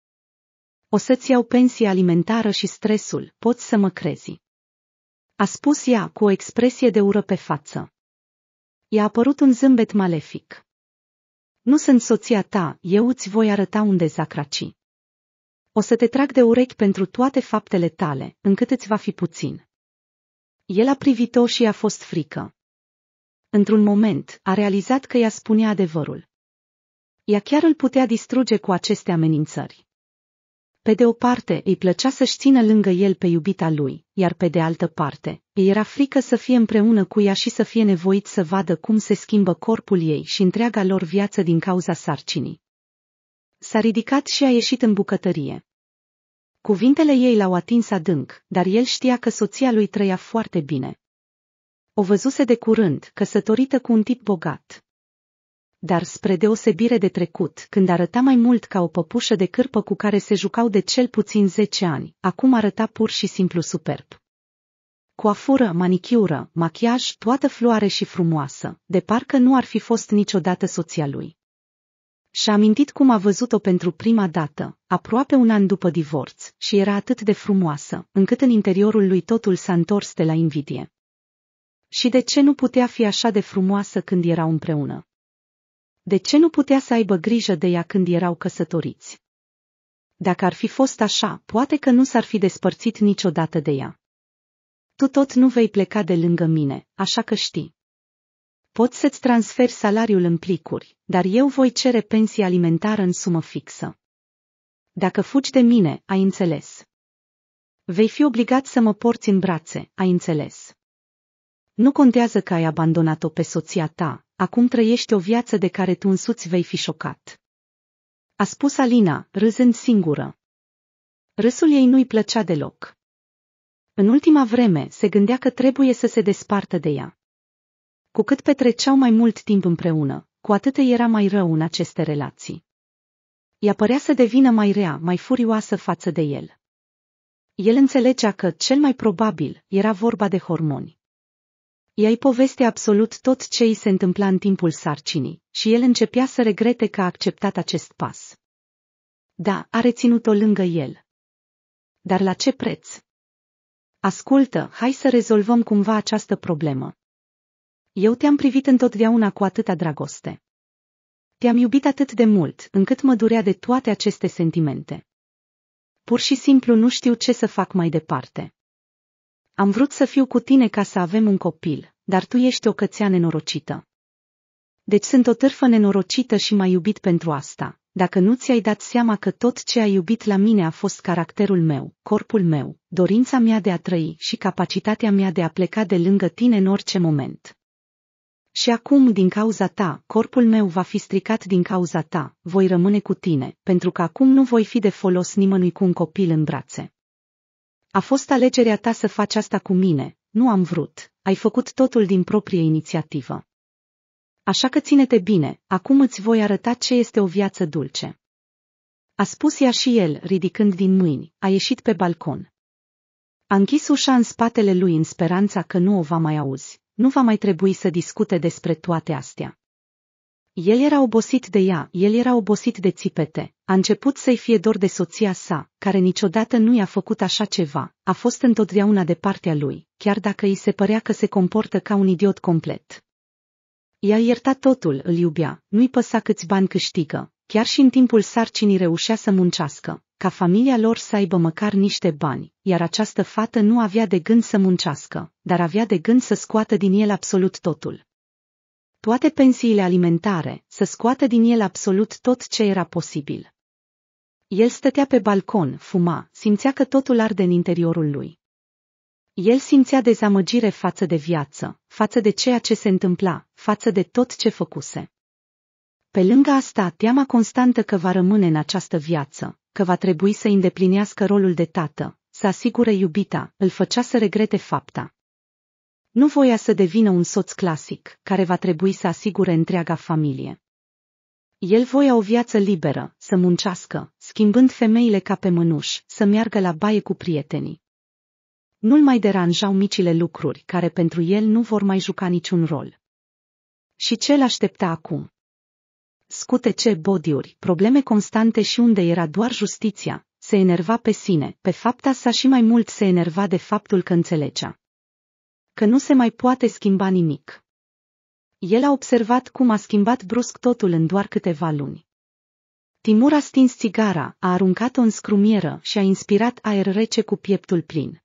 O să-ți iau pensie alimentară și stresul, poți să mă crezi. A spus ea cu o expresie de ură pe față i-a apărut un zâmbet malefic. Nu sunt soția ta, eu îți voi arăta unde zacraci. O să te trag de urechi pentru toate faptele tale, încât îți va fi puțin. El a privit-o și a fost frică. Într-un moment, a realizat că ea spunea adevărul. Ea chiar îl putea distruge cu aceste amenințări. Pe de o parte îi plăcea să-și țină lângă el pe iubita lui, iar pe de altă parte, îi era frică să fie împreună cu ea și să fie nevoit să vadă cum se schimbă corpul ei și întreaga lor viață din cauza sarcinii. S-a ridicat și a ieșit în bucătărie. Cuvintele ei l-au atins adânc, dar el știa că soția lui trăia foarte bine. O văzuse de curând, căsătorită cu un tip bogat, dar spre deosebire de trecut, când arăta mai mult ca o păpușă de cârpă cu care se jucau de cel puțin 10 ani, acum arăta pur și simplu superb. Coafură, manichiură, machiaj, toată floare și frumoasă, de parcă nu ar fi fost niciodată soția lui. Și-a amintit cum a văzut-o pentru prima dată, aproape un an după divorț, și era atât de frumoasă, încât în interiorul lui totul s-a întors de la invidie. Și de ce nu putea fi așa de frumoasă când erau împreună? De ce nu putea să aibă grijă de ea când erau căsătoriți? Dacă ar fi fost așa, poate că nu s-ar fi despărțit niciodată de ea. Tu tot nu vei pleca de lângă mine, așa că știi. Pot să-ți transfer salariul în plicuri, dar eu voi cere pensie alimentară în sumă fixă. Dacă fugi de mine, ai înțeles. Vei fi obligat să mă porți în brațe, ai înțeles. Nu contează că ai abandonat-o pe soția ta, acum trăiești o viață de care tu însuți vei fi șocat. A spus Alina, râzând singură. Râsul ei nu-i plăcea deloc. În ultima vreme se gândea că trebuie să se despartă de ea. Cu cât petreceau mai mult timp împreună, cu atât era mai rău în aceste relații. Ea părea să devină mai rea, mai furioasă față de el. El înțelegea că, cel mai probabil, era vorba de hormoni. Ei poveste absolut tot ce îi se întâmpla în timpul sarcinii și el începea să regrete că a acceptat acest pas. Da, a reținut-o lângă el. Dar la ce preț? Ascultă, hai să rezolvăm cumva această problemă. Eu te-am privit întotdeauna cu atâta dragoste. Te-am iubit atât de mult, încât mă durea de toate aceste sentimente. Pur și simplu nu știu ce să fac mai departe. Am vrut să fiu cu tine ca să avem un copil, dar tu ești o cățea nenorocită. Deci sunt o târfă nenorocită și m-ai iubit pentru asta, dacă nu ți-ai dat seama că tot ce ai iubit la mine a fost caracterul meu, corpul meu, dorința mea de a trăi și capacitatea mea de a pleca de lângă tine în orice moment. Și acum, din cauza ta, corpul meu va fi stricat din cauza ta, voi rămâne cu tine, pentru că acum nu voi fi de folos nimănui cu un copil în brațe. A fost alegerea ta să faci asta cu mine, nu am vrut, ai făcut totul din proprie inițiativă. Așa că ține-te bine, acum îți voi arăta ce este o viață dulce. A spus ea și el, ridicând din mâini, a ieșit pe balcon. A închis ușa în spatele lui în speranța că nu o va mai auzi, nu va mai trebui să discute despre toate astea. El era obosit de ea, el era obosit de țipete. A început să-i fie dor de soția sa, care niciodată nu i-a făcut așa ceva. A fost întotdeauna de partea lui, chiar dacă îi se părea că se comportă ca un idiot complet. I-a iertat totul, îl iubea, nu-i păsa câți bani câștigă. Chiar și în timpul sarcinii reușea să muncească, ca familia lor să aibă măcar niște bani, iar această fată nu avea de gând să muncească, dar avea de gând să scoată din el absolut totul toate pensiile alimentare, să scoată din el absolut tot ce era posibil. El stătea pe balcon, fuma, simțea că totul arde în interiorul lui. El simțea dezamăgire față de viață, față de ceea ce se întâmpla, față de tot ce făcuse. Pe lângă asta, teama constantă că va rămâne în această viață, că va trebui să îndeplinească rolul de tată, să asigure iubita, îl făcea să regrete fapta. Nu voia să devină un soț clasic, care va trebui să asigure întreaga familie. El voia o viață liberă, să muncească, schimbând femeile ca pe mânuși, să meargă la baie cu prietenii. Nu-l mai deranjau micile lucruri care pentru el nu vor mai juca niciun rol. Și ce l-aștepta acum? Scutece bodiuri, probleme constante și unde era doar justiția, se enerva pe sine, pe fapta sa și mai mult se enerva de faptul că înțelegea că nu se mai poate schimba nimic. El a observat cum a schimbat brusc totul în doar câteva luni. Timur a stins țigara, a aruncat-o în scrumieră și a inspirat aer rece cu pieptul plin.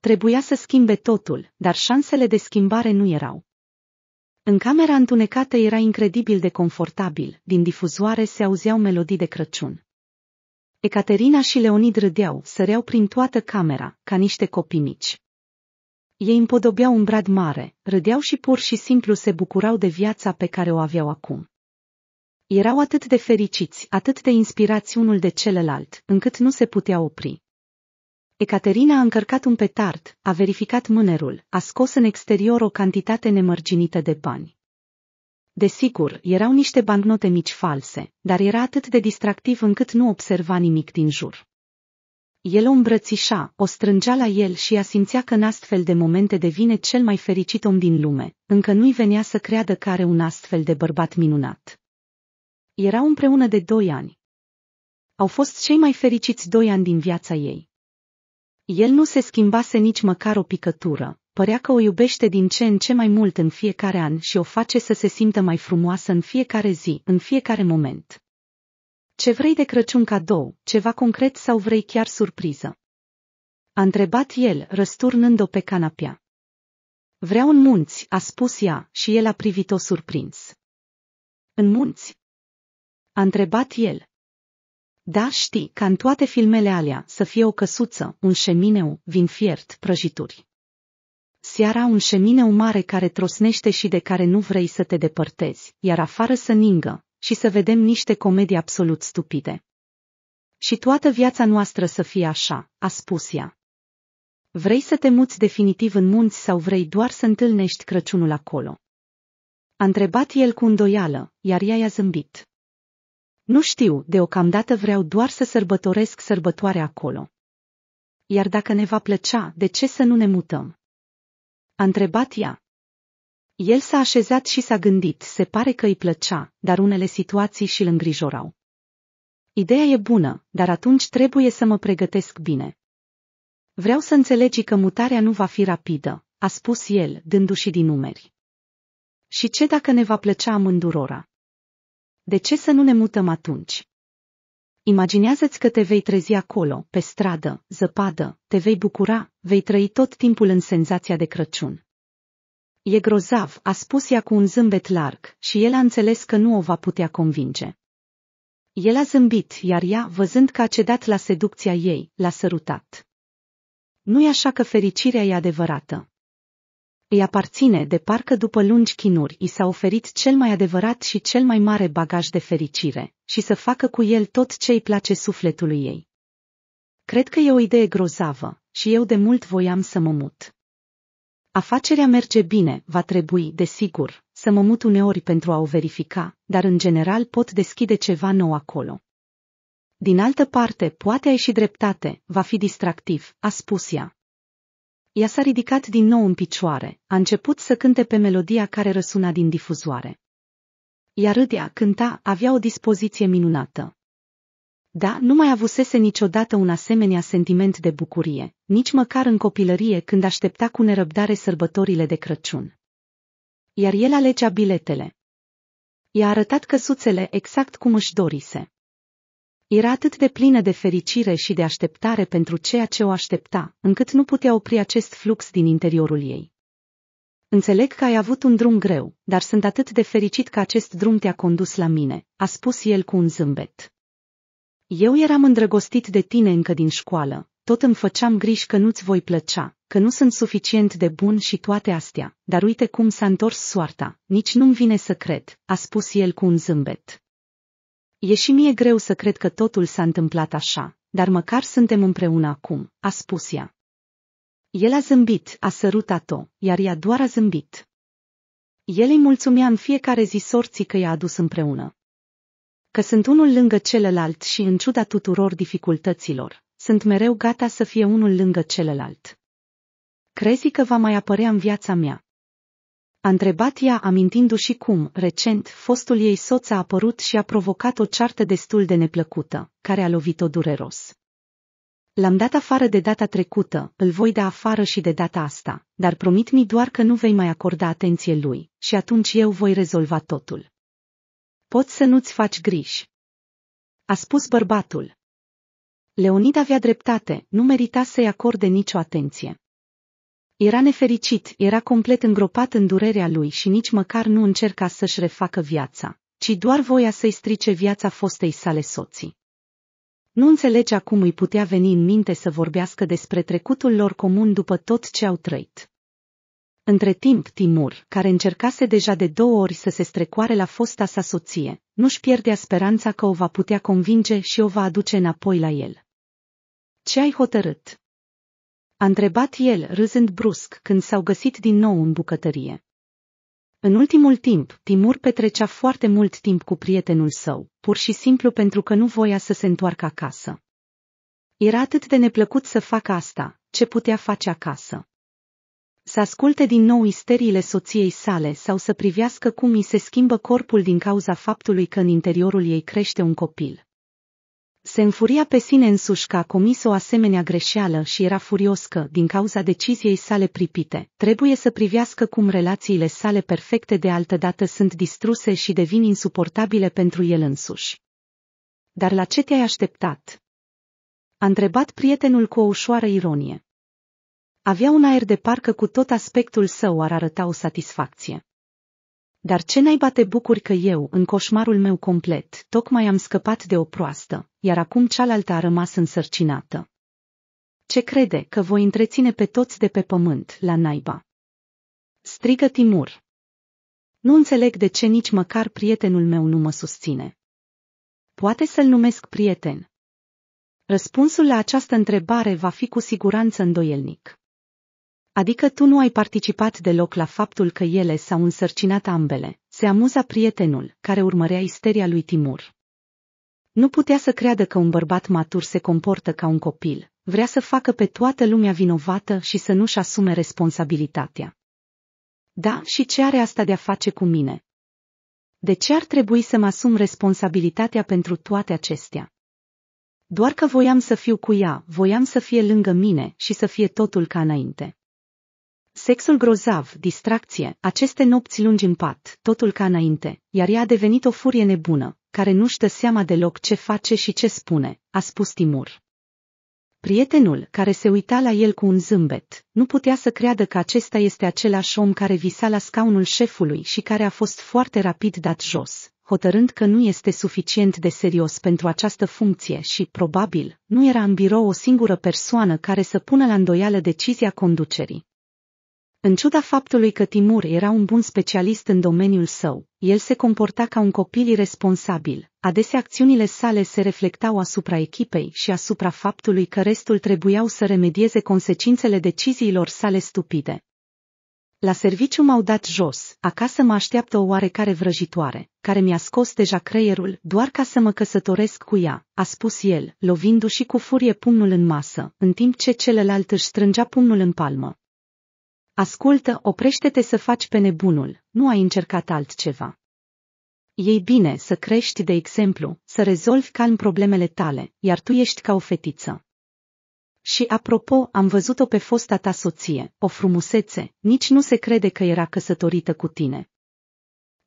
Trebuia să schimbe totul, dar șansele de schimbare nu erau. În camera întunecată era incredibil de confortabil, din difuzoare se auzeau melodii de Crăciun. Ecaterina și Leonid râdeau, săreau prin toată camera, ca niște copii mici. Ei împodobeau un brad mare, râdeau și pur și simplu se bucurau de viața pe care o aveau acum. Erau atât de fericiți, atât de inspirați unul de celălalt, încât nu se putea opri. Ecaterina a încărcat un petard, a verificat mânerul, a scos în exterior o cantitate nemărginită de bani. Desigur, erau niște bancnote mici false, dar era atât de distractiv încât nu observa nimic din jur el o îmbrățișa, o strângea la el și ea simțea că în astfel de momente devine cel mai fericit om din lume, încă nu-i venea să creadă că are un astfel de bărbat minunat. Erau împreună de doi ani. Au fost cei mai fericiți doi ani din viața ei. El nu se schimbase nici măcar o picătură, părea că o iubește din ce în ce mai mult în fiecare an și o face să se simtă mai frumoasă în fiecare zi, în fiecare moment. Ce vrei de Crăciun cadou, ceva concret sau vrei chiar surpriză? A întrebat el, răsturnând-o pe canapea. Vreau în munți, a spus ea, și el a privit-o surprins. În munți? A întrebat el. Da, știi, ca în toate filmele alea, să fie o căsuță, un șemineu, vin fiert, prăjituri. Seara un șemineu mare care trosnește și de care nu vrei să te depărtezi, iar afară să ningă, și să vedem niște comedii absolut stupide. Și toată viața noastră să fie așa, a spus ea. Vrei să te muți definitiv în munți sau vrei doar să întâlnești Crăciunul acolo? A întrebat el cu îndoială, iar ea i-a zâmbit. Nu știu, deocamdată vreau doar să sărbătoresc sărbătoarea acolo. Iar dacă ne va plăcea, de ce să nu ne mutăm? A întrebat ea. El s-a așezat și s-a gândit, se pare că îi plăcea, dar unele situații și îl îngrijorau. Ideea e bună, dar atunci trebuie să mă pregătesc bine. Vreau să înțelegi că mutarea nu va fi rapidă, a spus el, dându-și din numeri. Și ce dacă ne va plăcea amândurora? De ce să nu ne mutăm atunci? Imaginează-ți că te vei trezi acolo, pe stradă, zăpadă, te vei bucura, vei trăi tot timpul în senzația de Crăciun. E grozav, a spus ea cu un zâmbet larg, și el a înțeles că nu o va putea convinge. El a zâmbit, iar ea, văzând că a cedat la seducția ei, l-a sărutat. Nu-i așa că fericirea e adevărată. Îi aparține de parcă după lungi chinuri i s-a oferit cel mai adevărat și cel mai mare bagaj de fericire și să facă cu el tot ce îi place sufletului ei. Cred că e o idee grozavă și eu de mult voiam să mă mut. Afacerea merge bine, va trebui, desigur, să mă mut uneori pentru a o verifica, dar în general pot deschide ceva nou acolo. Din altă parte, poate ai și dreptate, va fi distractiv, a spus ea. Ea s-a ridicat din nou în picioare, a început să cânte pe melodia care răsuna din difuzoare. Ea râdea, cânta, avea o dispoziție minunată. Da, nu mai avusese niciodată un asemenea sentiment de bucurie, nici măcar în copilărie când aștepta cu nerăbdare sărbătorile de Crăciun. Iar el alegea biletele. I-a arătat căsuțele exact cum își dorise. Era atât de plină de fericire și de așteptare pentru ceea ce o aștepta, încât nu putea opri acest flux din interiorul ei. Înțeleg că ai avut un drum greu, dar sunt atât de fericit că acest drum te-a condus la mine, a spus el cu un zâmbet. Eu eram îndrăgostit de tine încă din școală, tot îmi făceam griji că nu-ți voi plăcea, că nu sunt suficient de bun și toate astea, dar uite cum s-a întors soarta, nici nu-mi vine să cred, a spus el cu un zâmbet. E și mie greu să cred că totul s-a întâmplat așa, dar măcar suntem împreună acum, a spus ea. El a zâmbit, a sărutat-o, iar ea doar a zâmbit. El îi mulțumea în fiecare zi sorții că i-a adus împreună că sunt unul lângă celălalt și în ciuda tuturor dificultăților, sunt mereu gata să fie unul lângă celălalt. Crezi că va mai apărea în viața mea? A întrebat ea amintindu-și cum, recent, fostul ei soț a apărut și a provocat o ceartă destul de neplăcută, care a lovit-o dureros. L-am dat afară de data trecută, îl voi da afară și de data asta, dar promit-mi doar că nu vei mai acorda atenție lui, și atunci eu voi rezolva totul. Poți să nu-ți faci griji. A spus bărbatul. Leonid avea dreptate, nu merita să-i acorde nicio atenție. Era nefericit, era complet îngropat în durerea lui și nici măcar nu încerca să-și refacă viața, ci doar voia să-i strice viața fostei sale soții. Nu înțelege acum îi putea veni în minte să vorbească despre trecutul lor comun după tot ce au trăit. Între timp, Timur, care încercase deja de două ori să se strecoare la fosta sa soție, nu-și pierdea speranța că o va putea convinge și o va aduce înapoi la el. Ce ai hotărât? A întrebat el, râzând brusc, când s-au găsit din nou în bucătărie. În ultimul timp, Timur petrecea foarte mult timp cu prietenul său, pur și simplu pentru că nu voia să se întoarcă acasă. Era atât de neplăcut să facă asta, ce putea face acasă să asculte din nou isteriile soției sale sau să privească cum îi se schimbă corpul din cauza faptului că în interiorul ei crește un copil. Se înfuria pe sine însuși că a comis o asemenea greșeală și era furios că, din cauza deciziei sale pripite, trebuie să privească cum relațiile sale perfecte de altădată sunt distruse și devin insuportabile pentru el însuși. Dar la ce te-ai așteptat? A întrebat prietenul cu o ușoară ironie. Avea un aer de parcă cu tot aspectul său ar arăta o satisfacție. Dar ce n-ai bate bucuri că eu, în coșmarul meu complet, tocmai am scăpat de o proastă, iar acum cealaltă a rămas însărcinată. Ce crede că voi întreține pe toți de pe pământ, la naiba? Strigă Timur. Nu înțeleg de ce nici măcar prietenul meu nu mă susține. Poate să-l numesc prieten. Răspunsul la această întrebare va fi cu siguranță îndoielnic. Adică tu nu ai participat deloc la faptul că ele s-au însărcinat ambele, se amuza prietenul, care urmărea isteria lui Timur. Nu putea să creadă că un bărbat matur se comportă ca un copil, vrea să facă pe toată lumea vinovată și să nu-și asume responsabilitatea. Da, și ce are asta de a face cu mine? De ce ar trebui să-mi asum responsabilitatea pentru toate acestea? Doar că voiam să fiu cu ea, voiam să fie lângă mine și să fie totul ca înainte. Sexul grozav, distracție, aceste nopți lungi în pat, totul ca înainte, iar ea a devenit o furie nebună, care nu-și dă seama deloc ce face și ce spune, a spus Timur. Prietenul, care se uita la el cu un zâmbet, nu putea să creadă că acesta este același om care visa la scaunul șefului și care a fost foarte rapid dat jos, hotărând că nu este suficient de serios pentru această funcție și, probabil, nu era în birou o singură persoană care să pună la îndoială decizia conducerii. În ciuda faptului că Timur era un bun specialist în domeniul său, el se comporta ca un copil irresponsabil. Adesea acțiunile sale se reflectau asupra echipei și asupra faptului că restul trebuiau să remedieze consecințele deciziilor sale stupide. La serviciu m-au dat jos, acasă mă așteaptă o oarecare vrăjitoare, care mi-a scos deja creierul, doar ca să mă căsătoresc cu ea, a spus el, lovindu-și cu furie pumnul în masă, în timp ce celălalt își strângea pumnul în palmă. Ascultă, oprește-te să faci pe nebunul, nu ai încercat altceva. Ei bine să crești de exemplu, să rezolvi calm problemele tale, iar tu ești ca o fetiță. Și apropo, am văzut-o pe fosta ta soție, o frumusețe, nici nu se crede că era căsătorită cu tine.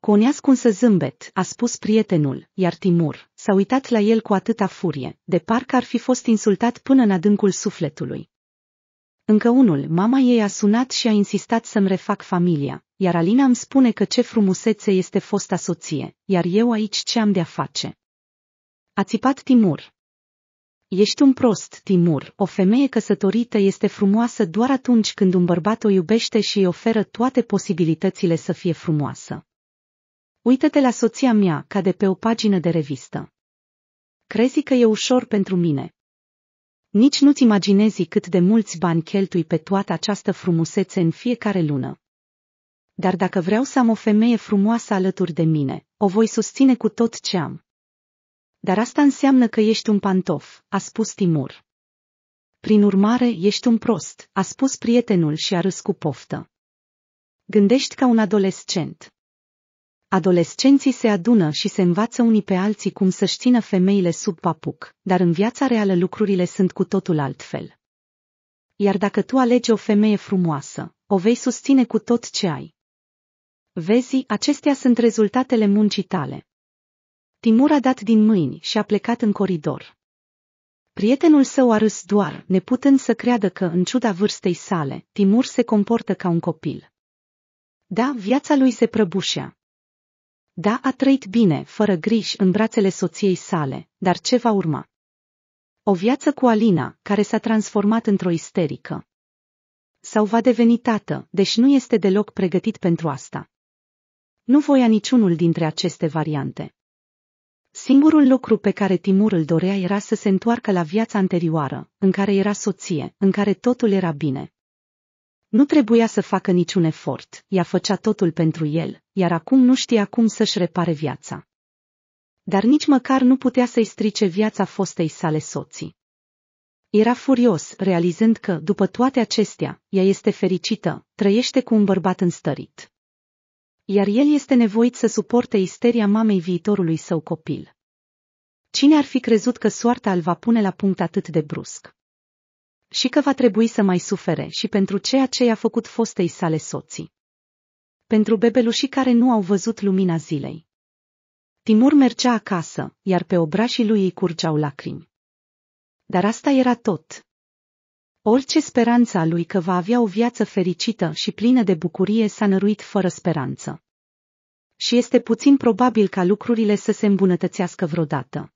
Coneascu să zâmbet, a spus prietenul, iar Timur s-a uitat la el cu atâta furie, de parcă ar fi fost insultat până în adâncul sufletului. Încă unul, mama ei a sunat și a insistat să-mi refac familia, iar Alina îmi spune că ce frumusețe este fosta soție, iar eu aici ce am de-a face. A țipat Timur. Ești un prost, Timur. O femeie căsătorită este frumoasă doar atunci când un bărbat o iubește și îi oferă toate posibilitățile să fie frumoasă. Uită-te la soția mea, ca de pe o pagină de revistă. Crezi că e ușor pentru mine, nici nu-ți imaginezi cât de mulți bani cheltui pe toată această frumusețe în fiecare lună. Dar dacă vreau să am o femeie frumoasă alături de mine, o voi susține cu tot ce am. Dar asta înseamnă că ești un pantof, a spus Timur. Prin urmare, ești un prost, a spus prietenul și a râs cu poftă. Gândești ca un adolescent. Adolescenții se adună și se învață unii pe alții cum să-și țină femeile sub papuc, dar în viața reală lucrurile sunt cu totul altfel. Iar dacă tu alegi o femeie frumoasă, o vei susține cu tot ce ai. Vezi, acestea sunt rezultatele muncii tale. Timur a dat din mâini și a plecat în coridor. Prietenul său a râs doar, neputând să creadă că, în ciuda vârstei sale, Timur se comportă ca un copil. Da, viața lui se prăbușea, da, a trăit bine, fără griji, în brațele soției sale, dar ce va urma? O viață cu Alina, care s-a transformat într-o isterică. Sau va deveni tată, deși nu este deloc pregătit pentru asta. Nu voia niciunul dintre aceste variante. Singurul lucru pe care Timur îl dorea era să se întoarcă la viața anterioară, în care era soție, în care totul era bine. Nu trebuia să facă niciun efort, ea făcea totul pentru el, iar acum nu știa cum să-și repare viața. Dar nici măcar nu putea să-i strice viața fostei sale soții. Era furios, realizând că, după toate acestea, ea este fericită, trăiește cu un bărbat înstărit. Iar el este nevoit să suporte isteria mamei viitorului său copil. Cine ar fi crezut că soarta îl va pune la punct atât de brusc? și că va trebui să mai sufere și pentru ceea ce i-a făcut fostei sale soții. Pentru bebelușii care nu au văzut lumina zilei. Timur mergea acasă, iar pe obrașii lui îi curgeau lacrimi. Dar asta era tot. Orice speranța lui că va avea o viață fericită și plină de bucurie s-a năruit fără speranță. Și este puțin probabil ca lucrurile să se îmbunătățească vreodată.